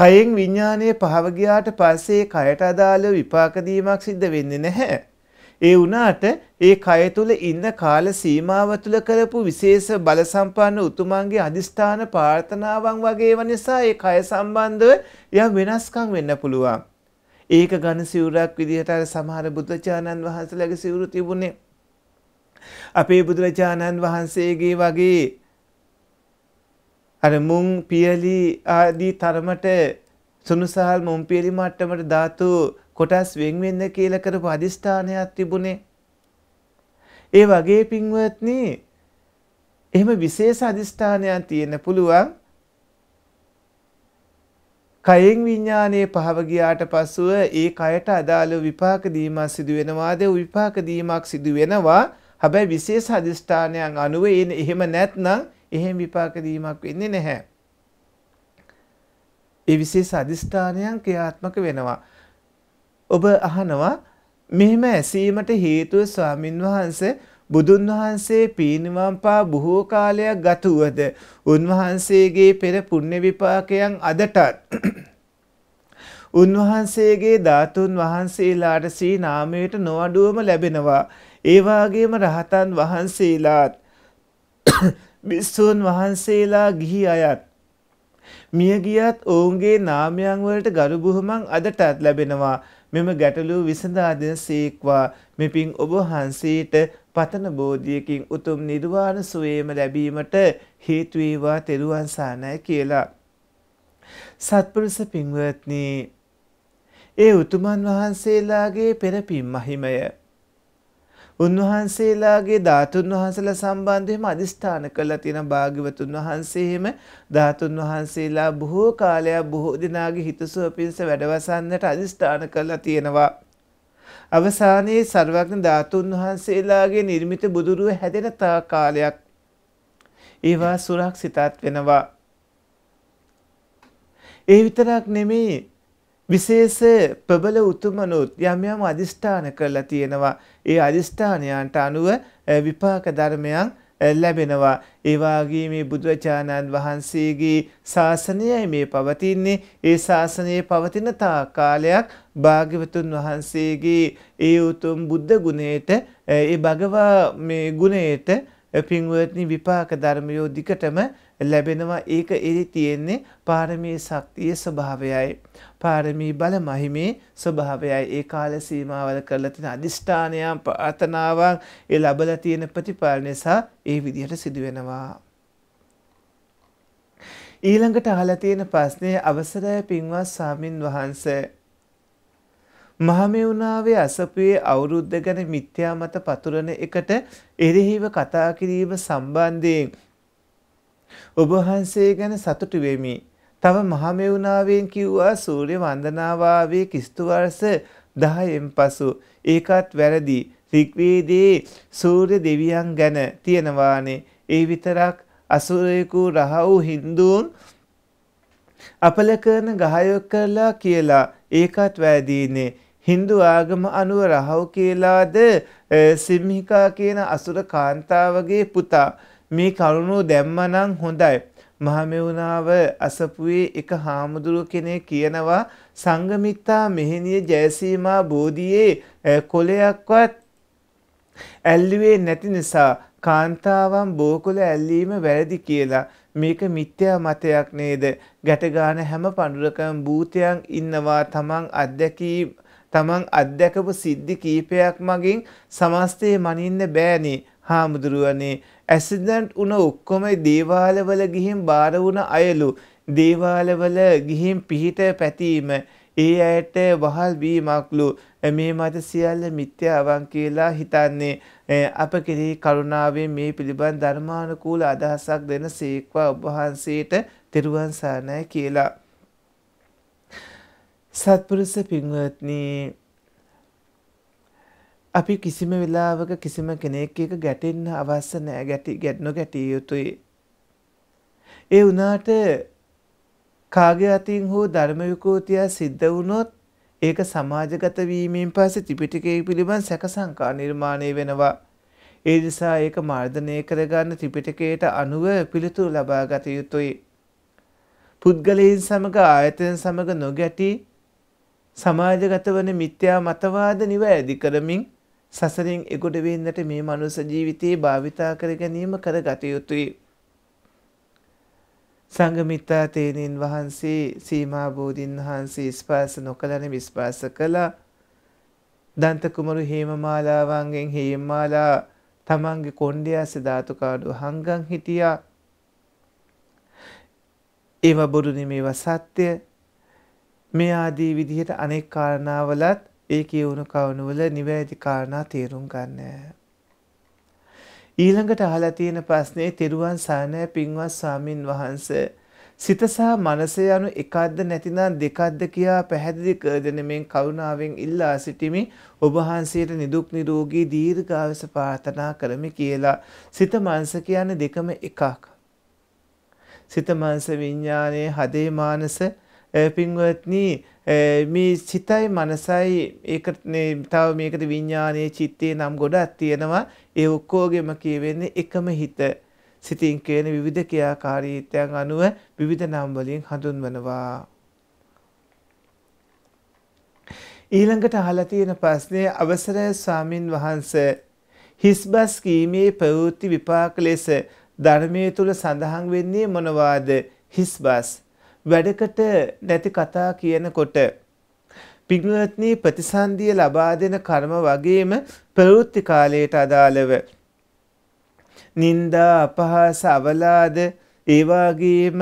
කයෙන් විඥානයේ පහව ගියාට පස්සේ කයට අදාළ විපාක දීමක් සිද්ධ වෙන්නේ නැහැ. ඒ වුණාට ඒ කය තුල ඉන්න කාල සීමාව තුල කරපු විශේෂ බල සම්පන්න උතුමන්ගේ අදිස්ථාන ප්‍රාර්ථනාවන් වගේව නිසා ඒ කය සම්බන්ධව යම් වෙනස්කම් වෙන්න පුළුවන්. ඒක ඝන සිවුරක් විදිහට අර සමහර බුදුචානන් වහන්සේලාගේ සිවුරු තිබුණේ. අපේ බුදුරජාණන් වහන්සේගේ වගේ අර මුං පියලි ආදී තරමට සුනුසහල් මුං පියලි මට්ටමට ධාතු කොටස් වෙන් වෙන්න කියලා කරපු අදිස්ථානයක් තිබුණේ. ඒ වගේ පින්වත්නි එහෙම විශේෂ අදිස්ථානයක් තියෙන්න පුළුවන්. කයෙන් විඥානයේ පහව ගියාට පසුව ඒ කයට අදාළ විපාක දීමක් සිදු වෙනවාද විපාක දීමක් සිදු වෙනවා. හැබැයි විශේෂ අදිස්ථානයන් අනුව එහෙම නැත්නම් එහෙම විපාක දීමක් වෙන්නේ නැහැ. ඒ විශේෂ අදිස්ථානයන් ක්‍රියාත්මක වෙනවා. ඔබ අහනවා මෙහෙම ඇසීමට හේතුව ස්වාමින් වහන්සේ බුදුන් වහන්සේ පීනවම්පා බොහෝ කාලයක් ගත වූද උන්වහන්සේගේ පෙර පුණ්‍ය විපාකයන් අදටත් උන්වහන්සේගේ ධාතුන් වහන්සේලාට සී නාමයට නොඅඩුවම ලැබෙනවා ඒ වාගේම රහතන් වහන්සේලාත් විස්සුන් *coughs* වහන්සේලා ගිහි අයත් මිය ගියත් ඔවුන්ගේ නාමයන් වලට ගරු බුහුමන් අදටත් ලැබෙනවා මෙම ගැටලුව විසඳා දෙන සීක්වා මෙපින් ඔබ වහන්සේට පතන බෝධියකින් උතුම් නිර්වාණ සුවේම ලැබීමට හේතු වේවා තෙරුවන් සානයි කියලා. සත්පුරුෂ පින්වත්නි ඒ උතුමන් වහන්සේලාගේ පෙරපින් මහිමය උන්වහන්සේලාගේ ධාතුන් වහන්සේලා සම්බන්ධයෙන්ම අදිස්ථාන කළා තියෙන භාග්‍යවතුන් වහන්සේ එහෙම ධාතුන් වහන්සේලා බොහෝ කාලයක් බොහෝ දිනාගේ හිතසුව පිණිස වැඩවසන්නට අදිස්ථාන කළා තියෙනවා. අවසානයේ ਸਰවඥ ධාතුන් වහන්සේලාගේ නිර්මිත බුදුරුව හැදෙන තා කාලයක් ඒවා සුරක්ෂිතත් වෙනවා. ඒ විතරක් නෙමෙයි විශේෂ ප්‍රබල උතුමනුත් යම් යම් අදිෂ්ඨාන කරලා තියෙනවා. ඒ අදිෂ්ඨානයන්ට අනුව විපාක ධර්මයන් ලැබෙනවා. ඒ වාගේ මේ බුදුචානන් වහන්සේගේ ශාසනයයි මේ පවතින්නේ. ඒ ශාසනයේ පවතින තා කාලයක් භාග්‍යවතුන් වහන්සේගේ ඒ උතුම් බුද්ධ ගුණයට ඒ භගවා මේ ගුණයට පින්වත්නි විපාක ධර්මයෝ දිකටම ලැබෙනවා. ඒක එරි තියෙන්නේ පාරමී ශක්තිය ස්වභාවයයි. පාරමී බල මහිමේ ස්වභාවයයි ඒ කාල සීමාවල කරලා තියෙන අදිෂ්ඨානයන් ප්‍රාර්ථනාවන් ඒ ලැබලා තියෙන ප්‍රතිඵල නිසා ඒ විදිහට සිදු වෙනවා. ඊළඟට අහලා තියෙන ප්‍රශ්නේ අවසරය පින්වත් සාමින් වහන්සේ මහමෙවුනාවේ අසපුවේ අවුරුද්ද ගැන මිත්‍යා මත පතුරන එකට එරෙහිව කතා කිරීම සම්බන්ධයෙන් ඔබ වහන්සේ ගැන සතුටු වෙමි. තව මහමෙවුනාවෙන් කිව්වා සූර්ය වන්දනාවාවේ කිස්තු වර්ෂ 10න් පසු ඒකත් වැරදි ඍග්වේදයේ සූර්ය දෙවියන් ගැන තියෙනවානේ ඒ විතරක් අසුරයෙකු රහව් Hinduන් අපල කරන ගහයොක් කරලා කියලා ඒකත් වැරදීනේ Hindu ආගම අනුව රහව් කියලාද සිම්හිකා කියන අසුර කාන්තාවගේ පුතා මේ කරුණෝ දැම්මනම් හොඳයි මහමෙවුනාව අසපුවේ එක හාමුදුරු කෙනෙක් කියනවා සංගමිත්තා මෙහෙණිය ජයසීමා බෝධියේ කොලයක්වත් ඇල්ලුවේ නැති නිසා කාන්තාවන් බෝකොල ඇල්ලීම වැරදි කියලා මේක මිත්‍යා මතයක් නේද ගැටගාන හැම පඳුරකම භූතයන් ඉන්නවා තමන් අත්දැකීම් තමන් අත්දැකපු සිද්ධි කීපයක් මගින් සමස්තේ මනින්න බෑනේ හාමුදුරුවනේ ඇසිඩන්ට් වුණ ඔක්කොම දේවාලවල ගිහින් බාර වුණ අයලු දේවාලවල ගිහින් පිහිට පැතීම ඒ අයට වහල් වීමක්ලු මේ මත සියල්ල මිත්‍යාවන් කියලා හිතන්නේ අප කෙරෙහි කරුණාවෙන් මේ පිළිබඳ ධර්මානුකූල අදහසක් දෙන සේක්වා ඔබහන්සේට තෙරුවන් සරණයි කියලා සත්පුරුෂ පින්වත්නි අපි කිසිම වෙලාවක කිසිම කෙනෙක් එක ගැටෙන්න අවශ්‍ය නෑ ගැටි ගැට්නො ගැටිය යුතුයි. ඒ වනාට කාගේ අතින් හෝ ධර්මවිකෝතියා සිද්ධ වුණොත් ඒක සමාජගත වීමෙන් පස්සේ ත්‍රිපිටකය පිළිබඳ සැක සංකා නිර්මාණය වෙනවා. ඒ නිසා ඒක මර්ධනය කරගන්න ත්‍රිපිටකයට අනුව පිළිතුරු ලබා ගත යුතුයි. පුද්ගලයන් සමග ආයතන සමග නොගැටි සමාජගත වන මිත්‍යා මතවාද නිවැරදි කරමින් සසරින් එගොඩ වෙන්නට මේ මනුස්ස ජීවිතයේ භාවිතා කර ගැනීම කරගත යුතුයි. සංගමිත්තා තේනින් වහන්සේ සීමා බෝධීන් වහන්සේ ස්පර්ශ නොකලන විස්පර්ශ කළා. දන්ත කුමරු හේමමාලාවන්ගෙන් හේමමාලා තමන්ගේ කොණ්ඩයාස ධාතු කාඩු හංගන් හිටියා. ඒව බොරු නෙමේව සත්‍ය. මේ ආදී විදිහට අනෙක් කාරණාවලත් ඒ කියවුණු කවුණුවල නිවැරදි කාරණා තේරුම් ගන්න. ඊළඟට අහලා තියෙන ප්‍රශ්නේ තෙරුවන් සානය පින්වත් ස්වාමින් වහන්ස සිත සහ මනස යනු එකක්ද නැතිනම් දෙකක්ද කියා පැහැදිලි කර දෙන මෙන් කරුණාවෙන් ඉල්ලා සිටිමි ඔබ වහන්සේට නිදුක් නිරෝගී දීර්ඝායස ප්‍රාර්ථනා කරමි කියලා සිත මනස කියන්නේ දෙකම එකක් සිත මනස විඥානයේ හදේ මානස පින්වත්නී මේ සිතයි මනසයි ඒකට තව මේකට විඤ්ඥානයේ චිත්තේ නම් ගොඩක් තියෙනවා ඒ ඔක්කෝගෙම කියවෙන්නේ එකම හිත සිතින් කියන විවිධ ක්‍රියාකාරීත්වයන් අනුව විවිධ නම්වලින් හඳුන්වනවා. ඊළඟට අහලා තියෙන ප්‍රශ්නේ අවසරය ස්වාමින් වහන්ස හිස්බස් කීමේ ප්‍රවෘත්ති විපාක ලෙස ධර්මයේ තුල සඳහන් වෙන්නේ මොනවාද? හිස්බස් වැඩකට නැති කතා කියනකොට පින්වත්නි ප්‍රතිසන්දිය ලබා දෙන කර්ම වගේම ප්‍රවෘත්ති කාලයට අදාළව නින්දා අපහාස අවලාද ඒ වගේම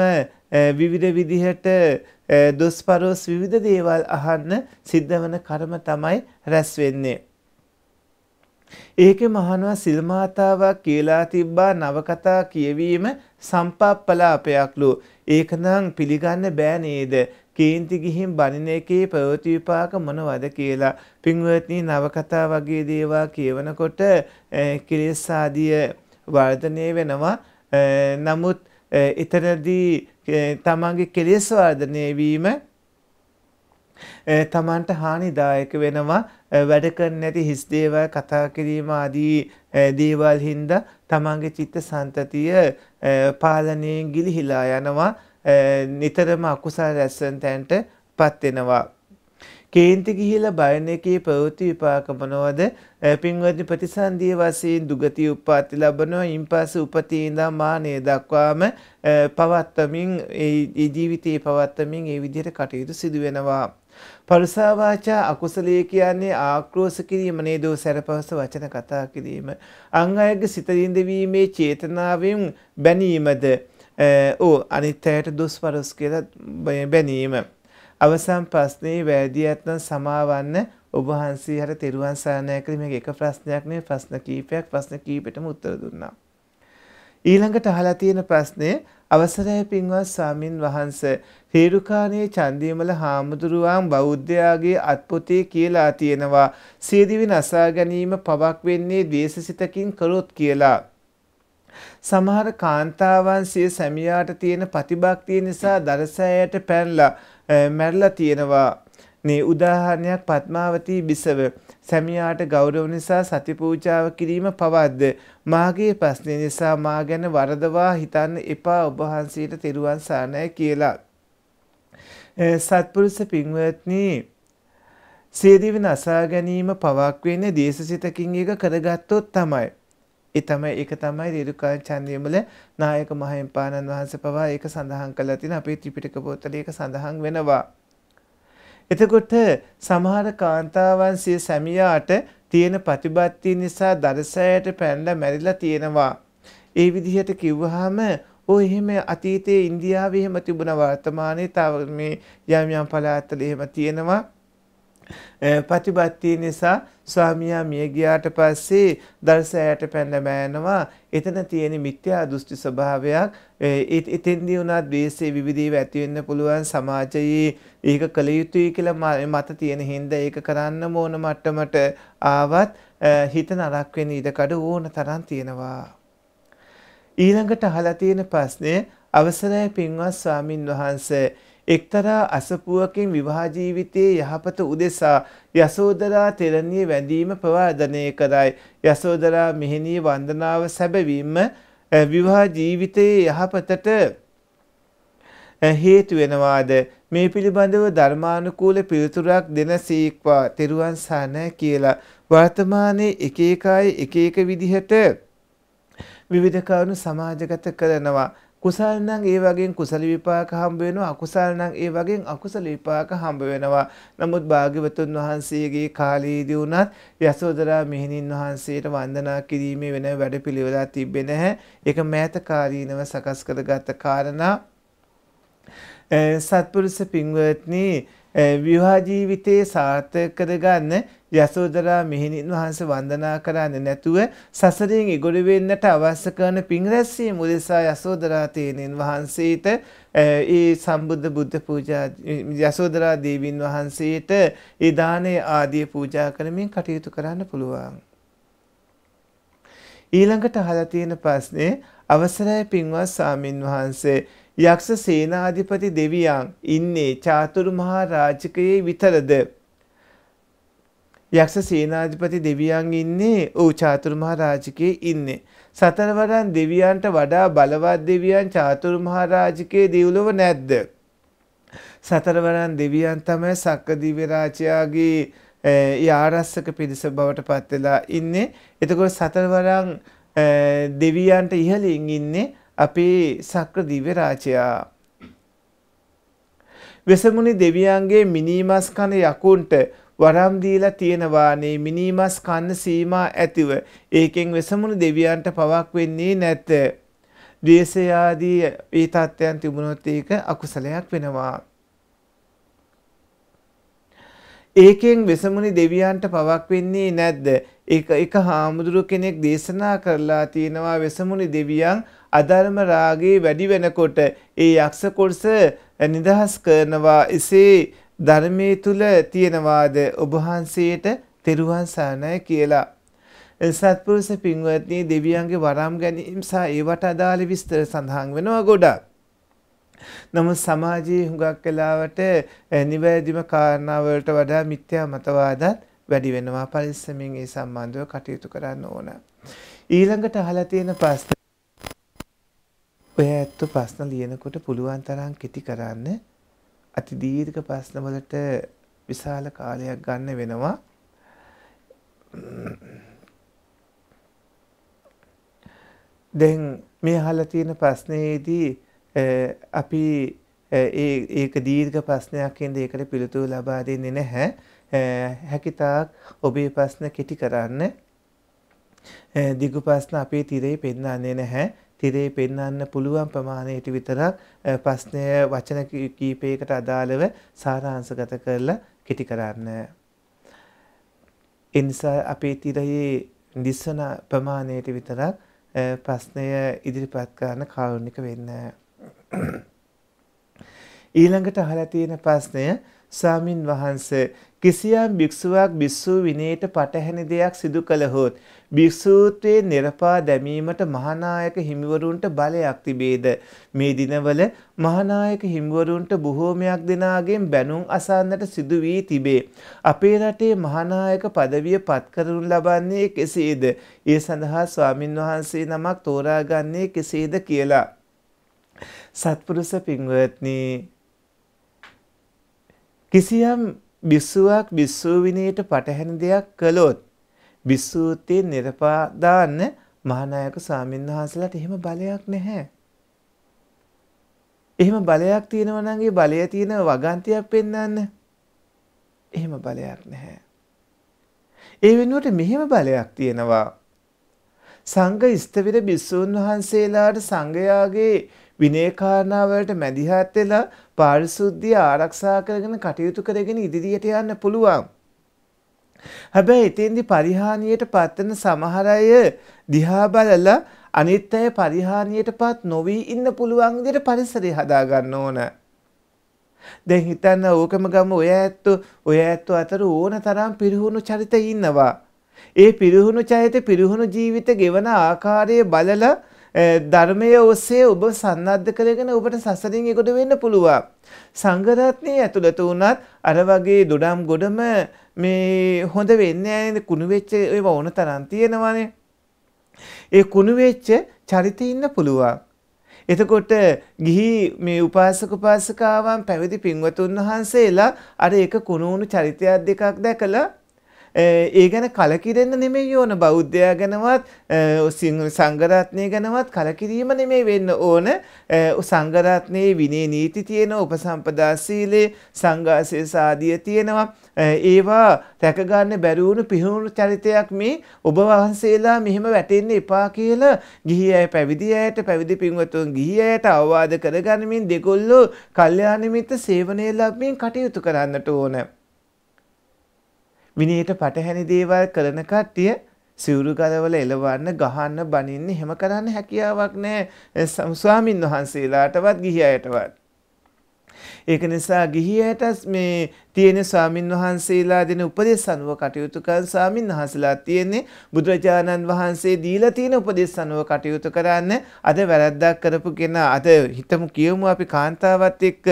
විවිධ විදිහට දොස්පරොස් විවිධ දේවල් අහන්න සිද්ධ වන කර්ම තමයි රැස් වෙන්නේ. ඒකේ මහනවා සිල් මාතාවක් කියලා තිබ්බා නවකතා කියවීම සම්පප්පලාපයක්ලු. ඒකනම් පිළිගන්න බෑ නේද? කේන්ති ගිහින් බනින එකේ ප්‍රවෘත්ති විපාක මොනවද කියලා පින්වත්නි නවකතා වගේ දේවා කියවනකොට කිලස් ආදිය වර්ධනය වෙනවා. නමුත් එතනදී තමන්ගේ කෙලෙස් වර්ධනය වීම තමන්ට හානිදායක වෙනවා වැඩ කරන්නේ නැති හිස් දේවල් කතා කිරීම ආදී දේවල් හින්දා තමන්ගේ චිත්ත සන්තතිය පාලනයෙන් ගිලිහිලා යනවා නිතරම අකුසල් රැස්සන් තැන්ට පත්වෙනවා. කේන්ති ගිහිලා බයන එකේ ප්‍රවෘත්ති විපාක මොනවද? පින්වත්නි ප්‍රතිසන්දිය වශයෙන් දුගති උප්පත්ති ලැබනවා. ඉන්පස්සේ උපතේ ඉඳන් මානෙ දක්වාම පවත්තමින් ඒ ජීවිතේ පවත්තමින් ඒ විදිහට කටයුතු සිදු වෙනවා. පරුසාවාචා අකුසලයේ කියන්නේ ආක්‍රෝෂ කිරීම නේද සැරපහස වචන කතා කිරීම. අන් අයගේ සිත රිඳවීමේ චේතනාවෙන් බැනීමද ඕ අනිත් අයට දොස් වරස් කියලා බැනීම. අවසන් ප්‍රශ්නේ වැදීයත් නම් සමාවන්න ඔබ වහන්සේ හර තෙරුවන් සරණයි කියලා මේක එක ප්‍රශ්නයක් නෙවෙයි ප්‍රශ්න කීපයක් ප්‍රශ්න කීපෙටම උත්තර දුන්නා. ඊළඟට අහලා තියෙන ප්‍රශ්නේ අවසරයි පින්වත් සාමින් වහන්ස හේරුකාණේ චන්දීමල හාමුදුරුවන් බෞද්ධයාගේ අත්පොතේ කියලා තියෙනවා සියදිවි නසා ගැනීම පවක් වෙන්නේ ද්වේෂසිතකින් කළොත් කියලා සමහර කාන්තාවන් සිය සැමියාට තියෙන ප්‍රතිභක්තිය නිසා දරසෑයට පැනලා මැරලා තියෙනවා නේ උදාහරණයක් පත්මාවතී බිසව සැමියාට ගෞරව නිසා සති පූජාව කිරීම පවද්ද මාගේ ප්‍රශ්නේ නිසා මා ගැන වරදවා හිතන්න එපා ඔබ වහන්සේට තෙරුවන් සරණයි කියලා. සත්පුරුෂ පින්වත්නි සේදිව නසා ගැනීම පවක් වෙන්නේ දේශසිතකින් එක කරගත්තොත් තමයි. ඒ තමයි ඒක තමයි රේරුකා චන්දියමල නායක මහින්පාණන් වහන්සේ පවා ඒක සඳහන් කළා තියෙන අපේ ත්‍රිපිටක පොතේ ඒක සඳහන් වෙනවා. එතකොට සමහර කාන්තාවන් සිය සැමියාට තියෙන ප්‍රතිපත්ති නිසා දරසෑයට පැනලා මැරිලා තියෙනවා. ඒ විදිහට කිව්වහම ඔය එහෙම අතීතයේ ඉන්දියාවේ එහෙම තිබුණා වර්තමානයේ තව මේ යම් යම් පළාත්වල එහෙම තියෙනවා. ප්‍රතිපත්තිය නිසා ස්වාමියා මිය ගියාට පස්සේ දර්ශයට පැනලා එතන තියෙන මිත්‍යා දෘෂ්ටි ස්වභාවයක් එතෙන්දී උනා ද්වේෂයේ විවිධීව ඇති වෙන්න පුළුවන් සමාජයේ ඒක කළ යුතුයි කියලා මත තියෙන හින්දා ඒක කරන්න ඕන මට්ටමට ආවත් හිත නරක් වෙන ඉඩකඩ ඕන තරම් තියෙනවා. ඊළඟට අහලා තියෙන ප්‍රශ්නේ අවසරයි පින්වත් ස්වාමින් වහන්සේ එක්තරා අසපුවකින් විවාහ ජීවිතයේ යහපත උදෙසා යසෝදරා තෙරණිය වැඳීම ප්‍රවාදනය කරයි. යසෝදරා මෙහෙණිය වන්දනාව සැබවීම විවාහ ජීවිතයේ යහපතට හේතු වෙනවාද මේ පිළිබඳව ධර්මානුකූල පිළිතුරක් දෙන සීක්වා තෙරුවන් සානය කියලා වර්තමානයේ එක එකයි එක එක විදිහට විවිධ කරුණු සමාජගත කරනවා කුසල් නම් ඒ වගේ කුසල විපාක හම්බ වෙනවා අකුසල් නම් ඒ වගේ අකුසල විපාක හම්බ වෙනවා නමුත් භාග්‍යවතුන් වහන්සේගේ කාලයේදී වුණත් යසෝදරා මෙහෙණින් වහන්සේට වන්දනා කිරීමේ වෙන වැඩපිළිවෙලා තිබෙන්නේ නැහැ ඒක මෑතකාලීනව සකස් කරගත් කාරණා සත්පුරුෂ පින්වත්නි විවාහ ජීවිතේ සාර්ථක කරගන්න යසෝදරා මෙහෙණින් වහන්සේ වන්දනා කරන්නේ නැතුව සසරෙන් ඉගොඩ වෙන්නට අවශ්‍ය කරන පින් රැස්වීම උදෙසා යසෝදරා තේනෙන් වහන්සේට ඒ සම්බුද්ධ බුද්ධ පූජා යසෝදරා දේවීන් වහන්සේට ඒ දානය ආදී පූජා කරමින් කටයුතු කරන්න පුළුවන්. ඊළඟට අහලා තියෙන ප්‍රශ්නේ අවසරයි පින්වත් සාමින් වහන්සේ යක්ෂ සේනාධිපති දෙවියන් ඉන්නේ චාතුරු මහා රාජකයේ විතරද යක්ෂ සේනාධිපති දෙවියන් ඉන්නේ ඌ චාතුරුමහා රාජිකේ ඉන්නේ. සතරවරන් දෙවියන්ට වඩා බලවත් දෙවියන් චාතුරුමහා රාජිකේ දිවුලව නැද්ද? සතරවරන් දෙවියන් තමයි සක්කදිව්‍ය රාජයාගේ ඒ ආරස්සක පිරිස බවට පත් වෙලා ඉන්නේ. එතකොට සතරවරන් දෙවියන්ට ඉහළින් ඉන්නේ අපේ සක්‍ර දිව්‍ය රාජයා. වෙසමුණි දෙවියන්ගේ මිනිමස් කන යකුන්ට වරම් දීලා තියෙනවානේ මිනිමස් කන්න සීමා ඇතිව ඒකෙන් වෙසමුණු දෙවියන්ට පවක් වෙන්නේ නැත. ද්වේෂය ආදී ඒ තත්ත්වයන් තිබුණොත් ඒක අකුසලයක් වෙනවා. ඒකෙන් වෙසමුණි දෙවියන්ට පවක් වෙන්නේ නැද්ද? ඒක එක හාමුදුරු කෙනෙක් දේශනා කරලා තියෙනවා වෙසමුණි දෙවියන් අධර්ම රාගේ වැඩි වෙනකොට ඒ යක්ෂ කොටස නිදහස් කරනවා එසේ ධර්මයේ තුල තියෙනවාද ඔබ වහන්සේට තෙරුවන් සරණයි කියලා. සත්පුරුෂ පින්වත්නි දෙවියන්ගේ වරම් ගැනීම සහ ඒවට අදාළ විස්තර සඳහන් වෙනවා ගොඩක්. නමුත් සමාජයේ හුඟක් වෙලාවට නිවැරදිම කාරණාවලට වඩා මිත්‍යා මතවාදත් වැඩි වෙනවා පරිස්සමින් ඒ සම්බන්ධව කටයුතු කරන්න ඕන. ඊළඟට අහලා තියෙන ප්‍රශ්න ඔය ඇත්ත ප්‍රශ්න ලියනකොට පුළුවන් තරම් කිති කරන්න අති දීර්ඝ ප්‍රශ්නවලට විශාල කාලයක් ගන්න වෙනවා දැන් මේ අහලා තියෙන ප්‍රශ්නයේදී අපි ඒක දීර්ඝ ප්‍රශ්නයක් හින්දා ඒකට පිළිතුරු ලබා දෙන්නේ නැහැ. හැකිතාක් ඔබේ ප්‍රශ්න කෙටි කරන්න. දිගු ප්‍රශ්න අපේ තිරේ පෙන්වන්නේ නැහැ. තිරේ පෙන්වන්න පුළුවන් ප්‍රමාණයට විතරක් ප්‍රශ්නය වචන කීපයකට අදාළව සාරාංශගත කරලා කෙටි කරන්න. එනිසා අපේ තිරයේ දිස්සන ප්‍රමාණයට විතරක් ප්‍රශ්නය ඉදිරිපත් කරන්න කාරුණික වෙන්න. ඊළඟට අහලා තියෙන ප්‍රශ්නය ස්වාමින් වහන්සේ කිසියම් භික්ෂුවක් භික්ෂූ විනයට පටහැනි දෙයක් සිදු කළහොත් භික්ෂූත්වයේ නිරපා දැමීමට මහානායක හිමිවරුන්ට බලයක් තිබේද මේ දිනවල මහානායක හිමිවරුන්ට බොහෝමයක් දෙනාගෙන් බැනුම් අසන්නට සිදු වී තිබේ අපේ රටේ මහානායක পদවිය පත්කරනු ලබන්නේ කෙසේද ඒ සඳහා ස්වාමින්වහන්සේ නමක් තෝරාගන්නේ කෙසේද කියලා සත්පුරුෂ පින්වත්නි කිසියම් බිස්සුවක් බිස්සුව විනයට පටහැනි දෙයක් කළොත් බිස්සූතේ නිරපාදාන්න මහානායක ස්වාමීන් වහන්සේලාට එහෙම බලයක් නැහැ. එහෙම බලයක් තියෙනවා නම් ඒ බලය තියෙන වගන්තියක් පෙන්වන්න. එහෙම බලයක් නැහැ. ඒ වෙනුවට මෙහෙම බලයක් තියෙනවා. සංඝ ඉස්තවිර බිස්සූන් වහන්සේලාට සංඝයාගේ විනය කාරණා වලට මැදිහත් වෙලා පාරිශුද්ධිය ආරක්ෂා කරගෙන කටයුතු කරගෙන ඉදිරියට යන්න පුළුවන්. හැබැයි එතෙන්දී පරිහානියට පත්වන සමහර අය දිහා බලලා අනිත් අය පරිහානියටපත් නොවි ඉන්න පුළුවන් විදිහට පරිසරය හදා ගන්න ඕන. දැන් හිතන්න ඕකම ගම ඔය ඇත්තෝ ඔය ඇත්තෝ අතර ඕන තරම් පිරිහුණු චරිත ඉන්නවා. ඒ පිරිහුණු චරිත පිරිහුණු ජීවිත ගෙවන ආකාරය බලලා Eh, ධර්මයේ ඔස්සේ ඔබ සන්නද්ධ කරගෙන ඔබට සසරින් එගොඩ වෙන්න පුළුවන්. සංඝරත්නයේ ඇතුළත වුණත් අර වගේ දොඩම් ගොඩම මේ හොඳ වෙන්නේ නැහැ කුණු වෙච්ච ඒවා ඕන තරම් තියෙනවානේ. ඒ කුණු වෙච්ච චරිතය ඉන්න පුළුවන්. එතකොට ගිහි මේ උපාසක උපාසිකාවන් පැවිදි පින්වතුන් වහන්සේලා අර ඒක කුණු වුණු චරිතයක් දෙකක් දැකලා ඒ ගැන කලකිරෙන්න නෙමෙයි ඕන බෞද්ධයා ගැනවත් සිංහල සංගරත්නය ගැනවත් කලකිරීම නෙමෙයි වෙන්න ඕන සංගරත්නයේ විනේ නීති තියෙන උපසම්පදා සීලේ සංඝාසය සාදිය තියෙනවා ඒවා රැකගන්න බැරිවුණු පිහුණු චරිතයක් මේ ඔබ වහන්සේලා මෙහෙම වැටෙන්න එපා කියලා ගිහි අය පැවිදි අයට පැවිදි පින්වතුන් ගිහි අයට අවවාද කරගනිමින් දෙගොල්ලෝ කල්යාණ මිත්‍ර සේවනයේ ලබමින් කටයුතු කරන්නට ඕනේ විනයට පටහැනි දේවල් කරන කට්ටිය සිවුරු ගලවල එලවන්න ගහන්න බනින්න එහෙම කරන්න හැකියාවක් නැහැ ස්වාමින් වහන්සේලාටවත් ගිහි අයටවත් ඒක නිසා ගිහියටත් මේ තියෙන ස්වාමින් වහන්සේලා දෙන උපදෙස් අනුව කටයුතු කරන ස්වාමින් වහන්සලා තියෙන්නේ බුදුරජාණන් වහන්සේ දීලා තියෙන උපදෙස් අනුව කටයුතු කරන්න අද වැරද්දක් කරපු කෙනා අද හිතමු කියමු අපි කාන්තාවත් එක්ක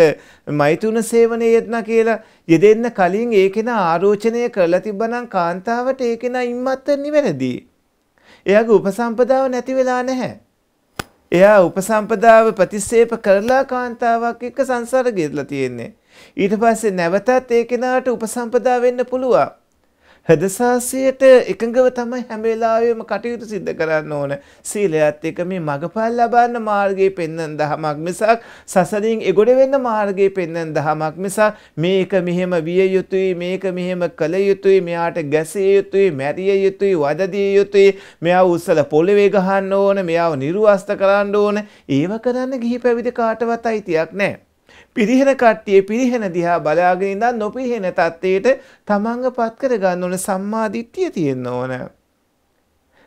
මෛතුන සේවනයේ යෙදනා කියලා යෙදෙන්න කලින් ඒ කෙනා ආරෝචනය කරලා තිබ්බනම් කාන්තාවට ඒ කෙනා ඉම්මත් නිවැරදි. එයාගේ උපසම්පදාව නැති වෙලා නැහැ. එයා උපසම්පදාව ප්‍රතිස්සේප කරලා කාන්තාවක් එක්ක සංසාර ගෙදලා තියෙන්නේ. ඊට පස්සේ නැවතත් ඒ කෙනාට උපසම්පදා වෙන්න පුළුවන්. හදසාසියට එකඟව තමයි හැම වෙලාවෙම කටයුතු සිද්ධ කරන්න ඕන. සීලයත් එක්ක මේ මගපල් ලබන්න මාර්ගයේ පෙන්වන දහමක් මිසක් සසරින් එගොඩ වෙන්න මාර්ගයේ පෙන්වන දහමක් මිසක් මේක මෙහෙම විය යුතුයි, මේක මෙහෙම කළ යුතුයි, මෙයාට ගැසිය යුතුයි, මැරිය යුතුයි, වදදිය යුතුයි, මෙයාව උස්සලා පොළවේ ගහන්න ඕන, මෙයාව නිර්වස්ත කරන්න ඕන. ඒව කරන්න ගිහි පැවිදි කාටවත් අයිතියක් නැහැ. පිරිහෙන කට්ටිය පිරිහෙන දිහා බලාගෙන ඉඳන් නොපිරිහෙන තත්ත්වයට තමන්ගපත් කරගන්න ඕන සම්මාදිට්ඨිය තියෙන්න ඕන.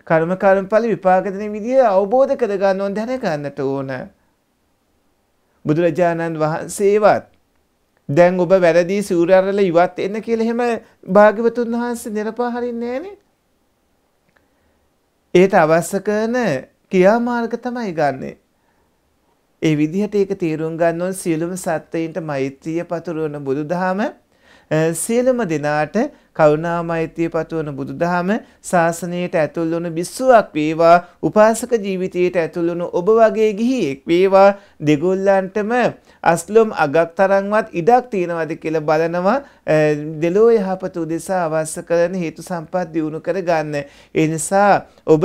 කර්ම කර්මඵල විපාක දෙන විදිය අවබෝධ කරගන්න ඕන දැනගන්නට ඕන. බුදුරජාණන් වහන්සේවත් දැන් ඔබ වැරදි සූර්යරල ඉවත් එන්න කියලා එහෙම භාග්‍යවතුන් වහන්සේ නිරපා හරින්නේ නැහනේ. ඒට අවශ්‍ය කරන ක්‍රියාමාර්ග තමයි ගන්නේ. ඒ විදිහට ඒක තේරුම් ගන්න ඕන සියලුම සත්ත්වයින්ට මෛත්‍රිය පතුරවන බුදුදහම සියලුම දෙනාට කරුණා මෛත්‍රිය පතුවන බුදුදහම ශාසනයට ඇතුල් වුණු බිස්සුවක් වේවා උපාසක ජීවිතයට ඇතුල් වුණු ඔබ වගේ ගිහියෙක් වේවා දෙගොල්ලන්ටම අස්ලොම් අගක් තරම්වත් ඉඩක් තියනවාද කියලා බලනවා දෙලෝ යහපත උදෙසා අවශ්‍ය කරන හේතු සම්පත් දියුණු කර ගන්න. ඒ නිසා ඔබ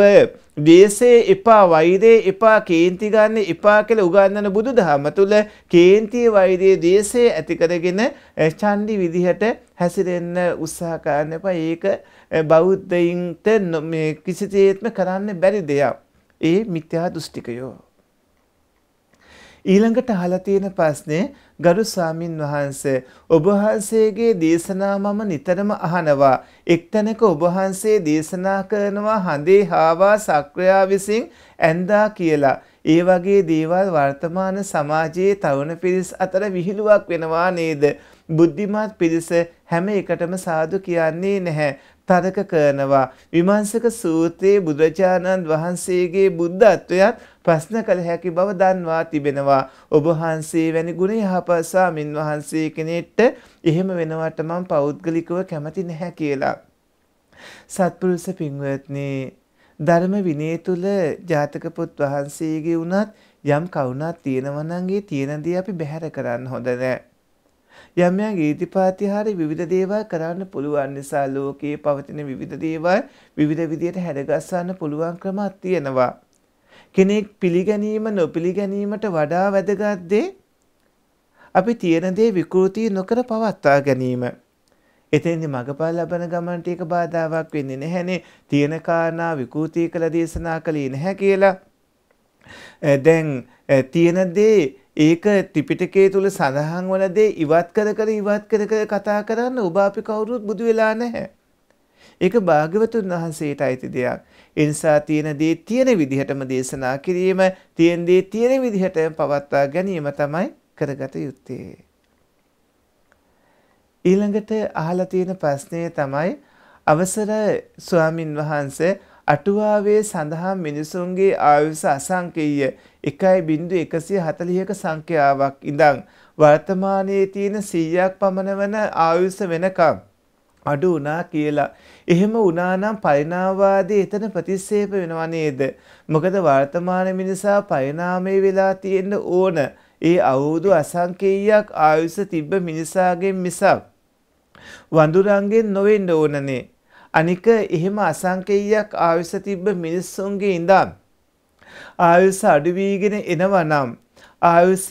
දේශේ එපා වෛරේ එපා කේන්ති ගන්න එපා කියලා උගන්වන බුදුදහම තුල කේන්ති වෛරේ දේශේ ඇති කරගෙන ඡන්දි විදිහට හැසිරෙන්න උත්සාහ කරන්න එපා. ඒක බෞද්ධයින්ට මේ කිසිසේත්ම කරන්න බැරි දෙයක්. ඒ මිත්‍යා දෘෂ්ටිකයෝ ඊළඟට අහලා තියෙන ප්‍රශ්නේ ගරු ස්වාමින් වහන්සේ ඔබ වහන්සේගේ දේශනා මම නිතරම අහනවා එක්තැනක ඔබ වහන්සේ දේශනා කරනවා හඳේ හාවා සක්‍රයා විසින් ඇඳා කියලා ඒ වගේ දේවල් වර්තමාන සමාජයේ තරුණ පිරිස් අතර විහිළුවක් වෙනවා නේද? බුද්ධිමත් පිරිස හැම එකටම සාදු කියන්නේ නැහැ. තරක කරනවා විමංශක සූත්‍රයේ බුදුරජාණන් වහන්සේගේ බුද්ධත්වයත් ප්‍රශ්න කළ හැකි බව දන්වා තිබෙනවා ඔබ වහන්සේ වැනි ගුණ යහපත් ස්වාමින් වහන්සේ කෙනෙක්ට එහෙම වෙනවට මම පෞද්ගලිකව කැමති නැහැ කියලා සත්පුරුෂ පින්වත්නි ධර්ම විනය තුල ජාතක පුත් වහන්සේගේ උනත් යම් කවුණක් තියෙනවා නම් ඒ තියෙන දේ අපි බැහැර කරන්න හොඳ නැහැ යම් යම් ඊතිපාතිහාරි විවිධ දේවල් කරන්න පුළුවන් නිසා ලෝකයේ පවතින විවිධ දේවල් විවිධ විදියට හැඩගස්සන්න පුළුවන් ක්‍රමක් තියෙනවා. කෙනෙක් පිළිගැනීම නොපිළිගැනීමට වඩා වැදගත් දේ අපි තියෙන දේ විකෘති නොකර පවත්වා ගැනීම. එතෙන්දි මගපල් ලබන ගමන්ට ඒක බාධාවක් වෙන්නේ නැහැනේ තියෙන කාරණා විකෘති කළ දේශනා කළේ නැහැ කියලා. දැන් තියෙන දේ ඒක ත්‍රිපිටකයේ තුල සඳහන් වන දේ ඉවත් කර කර ඉවත් කර කර කතා කරන්න ඔබ අපි කවුරුත් බුදු වෙලා නැහැ. ඒක භාග්‍යවතුන් වහන්සේට අයිති දෙයක්. ඒ නිසා තියෙන දේ තියෙන විදිහටම දේශනා කිරීම, තියෙන දේ තියෙන විදිහටම පවත්වා ගැනීම තමයි කරගත යුත්තේ. ඊළඟට අහලා තියෙන ප්‍රශ්නය තමයි අවසර ස්වාමින් වහන්සේ අටුවාවේ සඳහා මිනිසුන්ගේ ආයුෂ අසංකේය එකයි බින්දු එකසිය හතලිහක සංඛ්‍යාවක් ඉඳං වර්තමානයේ තියෙන සීයක් පමණ වන ආයුෂ වෙනකම් අඩු වුණා කියලා. එහෙම වුණා නම් පරිණාමවාදී එතන ප්‍රතික්ෂේප වෙනවා නේද? මොකද වර්තමාන මිනිසා පරිණාමයේ වෙලා තියෙන්න ඕන. ඒ අවුරුදු අසංකේයයක් ආයුෂ තිබ්බ මිනිසාගෙන් මිසක් වඳුරන්ගෙන් නොවෙන්න ඕනනේ. අනික එහෙම අසංකේයයක් ආයුෂ තිබ්බ මිනිස්සුන්ගේ ඉඳන් ආයුස අඩුවීගෙන එනවා නම් ආයුස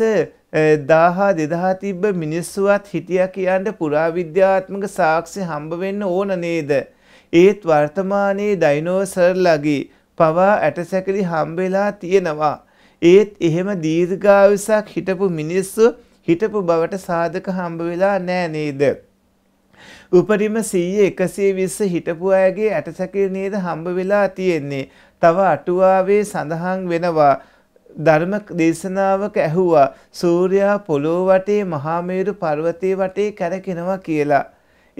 දාහා දෙදහා තිබ්බ මිනිස්සුවත් හිටියා කියන්න පුරාවිද්‍යාත්මක සාක්ෂි හම්බ වෙන්න ඕන නේද? ඒත් වර්තමානයේ ඩයිනෝසර්ලගේ පවා ඇටසැකිලි හම්බෙලා තියෙනවා. ඒත් එහෙම දීර්ඝායුෂක් හිටපු මිනිස්සු හිටපු බවට සාධක හම්බ වෙලා නෑ නේද? උපරිම 100 120 හිටපු අයගේ ඇටසැකිලි නේද හම්බ වෙලා තියෙන්නේ. තව අටුවාවේ සඳහන් වෙනවා ධර්ම දේශනාවක ඇහුවා සූර්යා පොළොව වටේ මහා මේරු පර්වතය වටේ කැරකෙනවා කියලා.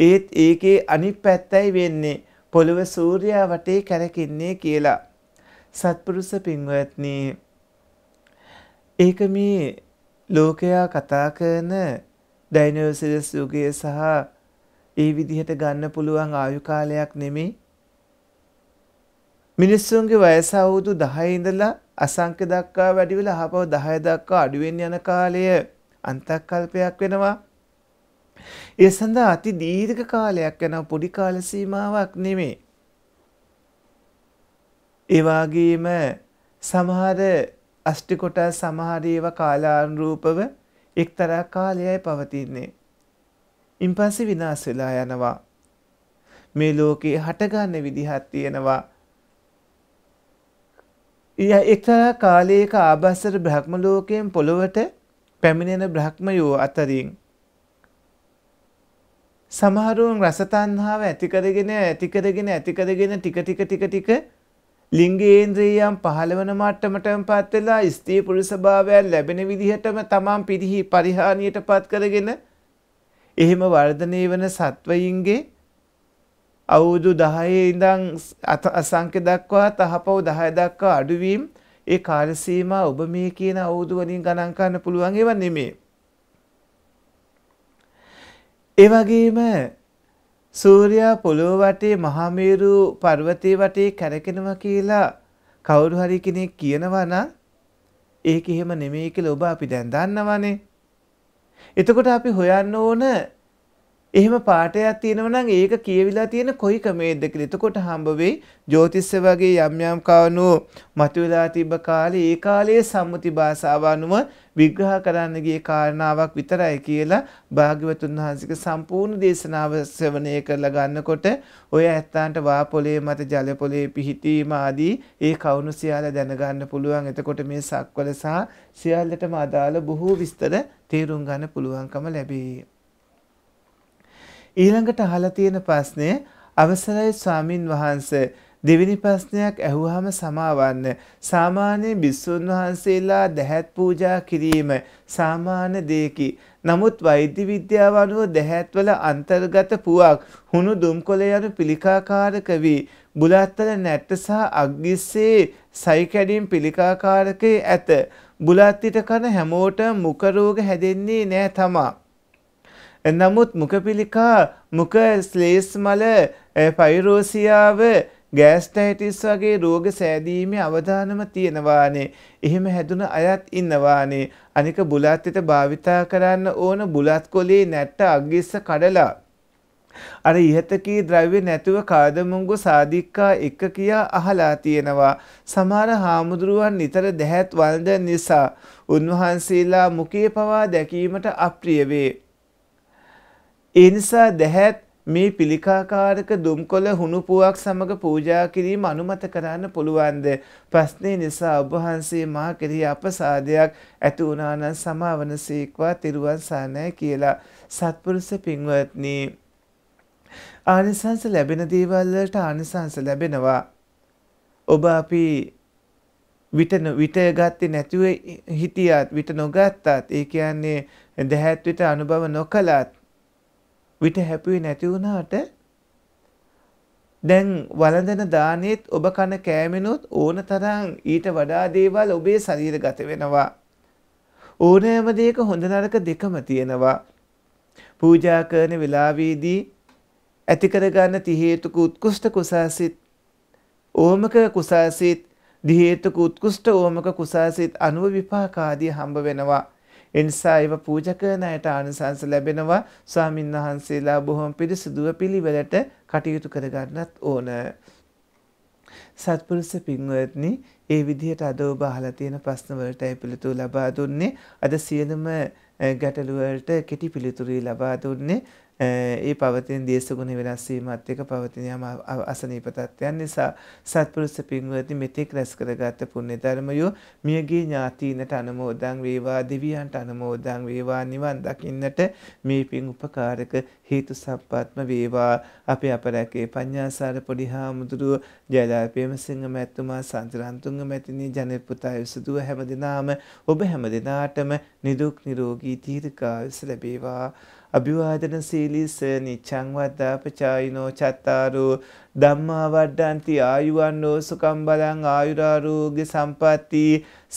ඒත් ඒකේ අනිත් පැත්තයි වෙන්නේ පොළොව සූර්යා වටේ කැරකෙන්නේ කියලා. සත්පුරුෂ පින්වත්නි ඒක මේ ලෝකයා කතා කරන ඩයිනෝසරස් යුගය සහ ඒ විදිහට ගන්න පුළුවන් ආයු කාලයක් නෙමෙයි මිනිස්සුන්ගේ වයස අවුරුදු 10 ඉඳලා අසංඛ්‍ය දක්වා වැඩි වෙලා ආපහු 10 දක්වා අඩුවෙන් යන කාලය අන්තක්කල්පයක් වෙනවා. ඒ සඳහා අති දීර්ඝ කාලයක් යන පොඩි කාල සීමාවක් නෙමෙයි. ඒ වගේම සමහර අෂ්ටි කොට සමහර ඒවා කාලානුරූපව එක්තරා කාලයයි පවතින්නේ. ඉන්පස්සේ විනාශ වෙලා යනවා. මේ ලෝකේ හටගන්න විදිහක් තියෙනවා. එක්තරා කාලයක ආභස්සර බ්‍රහ්ම ලෝකයෙන් පොළොවට පැමිණෙන බ්‍රහ්මයෝ අතරින් සමහරුන් රසතණ්හාව ඇති කරගෙන ඇති කරගෙන ඇති කරගෙන ටික ටික ටික ටික ලිංගේන්ද්‍රියයන් පහළවන මට්ටමටම පත් වෙලා ස්ත්‍රී පුරුෂ භාවයන් ලැබෙන විදිහටම තමන් පිරිහි පරිහානියටපත් කරගෙන එහෙම වර්ධනය වෙන සත්වයින්ගේ අවුරුදු 10 ඉඳන් අසංඛ්‍ය දක්වා තහපව් 10 දක්වා අඩුවීම් ඒ කාල සීමා ඔබ මේ කියන අවුරුදු වලින් ගණන් කරන්න පුළුවන් ඒවා නෙමෙයි. ඒ වගේම සූර්යා පොළොව වටේ මහා මේරු පර්වතය වටේ කැරකෙනවා කියලා කවුරු හරි කෙනෙක් කියනවා නම් ඒක එහෙම නෙමෙයි කියලා ඔබ අපි දැන් දන්නවනේ. එතකොට අපි හොයන්න ඕන එහෙම පාඩයක් තියෙනවා නම් ඒක කියවිලා තියෙන කොයි ක්‍රමයේද කියලා. එතකොට හම්බ වෙයි ජ්‍යොතිෂ්‍ය වගේ යම් යම් කවණු මතුවලා තිබ්බ කාලේ ඒ කාලයේ සම්මුති භාෂාව අනුව විග්‍රහ කරන්න ගිය කාරණාවක් විතරයි කියලා භාග්‍යවතුන් වහන්සේගේ සම්පූර්ණ දේශනාව ශ්‍රවණය කරලා ගන්නකොට ඔය ඇත්තාන්ට වාපොලේ මත ජල පොලේ පිහිටීම ආදී ඒ කවණු සියල්ල දැනගන්න පුළුවන්. එතකොට මේ සක්වල සහ සියල්ලටම අදාළ බොහෝ විස්තර තේරුම් ගන්න පුළුවන්කම ලැබේ. ඊළඟට අහලා තියෙන ප්‍රශ්නය අවසරයි ස්වාමින් වහන්ස දෙවෙනි ප්‍රශ්නයක් ඇහුවාම සමාවන්න සාමාන්‍ය බිස්සුන් වහන්සේලා දැහැත් පූජා කිරීම සාමාන්‍ය දෙයකි. නමුත් වෛද්‍ය විද්‍යාව අනුව දැහැත්වල අන්තර්ගත පුවක් හුණු දුම්කොළ යනු පිළිකාකාරක වී බුලත්තල නැට්ට සහ අග්ගිස්සේ සයිකැඩීම් පිළිකාකාරකයේ ඇත. බුලත්තිට කන හැමෝට මුකරෝග හැදෙන්නේ නෑ තමා. නමුත් මුඛපිලිකා මුඛ ස්ලේස් මල පයිරෝසියාව ගෑස්ටයිටිස් වගේ රෝග සෑදීමේ අවධානම තියෙනවානේ. එහෙම හැදුන අයත් ඉන්නවානේ. අනික බුලත් හිත භාවිතා කරන්න ඕන බුලත් කොලේ නැට්ට අග්ගිස්ස කඩලා අර ඉහතකී ද්‍රව්‍ය නැතුව කාදමුංගු සාධික්කා එක්ක කියා අහලා තියෙනවා. සමහර හාමුදුරුවන් නිතර දැහැත් වළඳ නිසා උන්වහන්සේලා මුකේ පවා දැකීමට අප්‍රිය වේ. ඒ නිසා දැහැත් මේ පිළිකාකාරක දුම්කොළ හුණුපුවක් සමග පූජා කිරීම අනුමත කරන්න පුළුවන්ද? ප්‍රශ්නේ නිසා ඔබ වහන්සේ මා කෙරෙහි අපසාදයක් ඇති වුණා නම් සමාවනසේක්වා තිරුවන් සරණයි කියලා සත්පුරුෂ පින්වත්නි ආනිසංස ලැබෙන දේවල් වලට ආනිසංස ලැබෙනවා. ඔබ අපි විට විට ගත්තේ නැතුව හිටියත් විට නොගත්තත් ඒ කියන්නේ දැහැත් විට අනුභව නොකලත් විට හැපුවේ නැති වුණාට දැන් වළඳන දානෙත් ඔබ කන කෑමෙනුත් ඕන තරම් ඊට වඩා දේවල් ඔබේ ශරීරගත වෙනවා. ඕනෑම දෙයක හොඳ නරක දෙකම තියෙනවා. පූජා කරන වෙලාවේදී ඇති කරගන්න ති හේතුක උත්කෘෂ්ඨ කුසාසිත ඕමක කුසාසිත දි හේතුක උත්කෘෂ්ඨ ඕමක කුසාසිත අනුව විපාකාදී හම්බ වෙනවා. ඒ නිසා ඒව පූජා කරන අයට ආනිසංස ලැබෙනවා. ස්වාමින් වහන්සේලා බොහොම පිරිසිදුව පිළිවෙලට කටයුතු කරගන්නත් ඕන. සත්පුරුෂ පින්වත්නි, ඒ විදිහට අද ඔබ අහලා තියෙන ප්‍රශ්න වලටයි පිළිතුරු ලබා දුන්නේ. අද සියලුම ගැටළු වලට කෙටි පිළිතුරු ලබා දුන්නේ Eh, ඒ පවතින දේශගුණ වෙනස්වීමත් එක පවතින යම් අසනීප තත්ත්වයන් නිසා සත්පුරුෂ පින්වත්නි මෙතෙක් රැස් කරගත් පුණ්‍ය ධර්මයෝ මියගේ ඥාතීනට අනුමෝදන් වේවා දෙවියන්ට අනුමෝදන් වේවා නිවන් දකින්නට මේ පින් උපකාරක හේතු සම්පත්ම වේවා අපේ අපරැකේ පඤ්ඤාසාර පොඩි හාමුදුරුව ජයලාපේම සිංහ මැතිතුමා සන්තරන්තුංග මැතිනි ජනෙත් පුතා විසදුව හැමදිනාම ඔබ හැමදිනාටම නිදුක් නිරෝගී දීර්ඝායුෂ ලැබේවා අභිවාදන සීලිස නිච්ඡං වද්දාපචායිනෝ චත්තාරෝ ධම්මා වඩ්ඩಂತಿ ආයුවන්නෝ සුකම් බලං ආයුරාරෝග්‍ය සම්පatti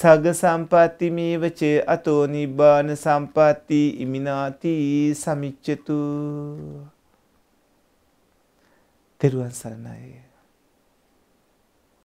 සග සම්පatti මේවච අතෝ නිබ්බාන සම්පatti ඉමිනාති සමිච්ඡතු තෙරුවන් සරණයි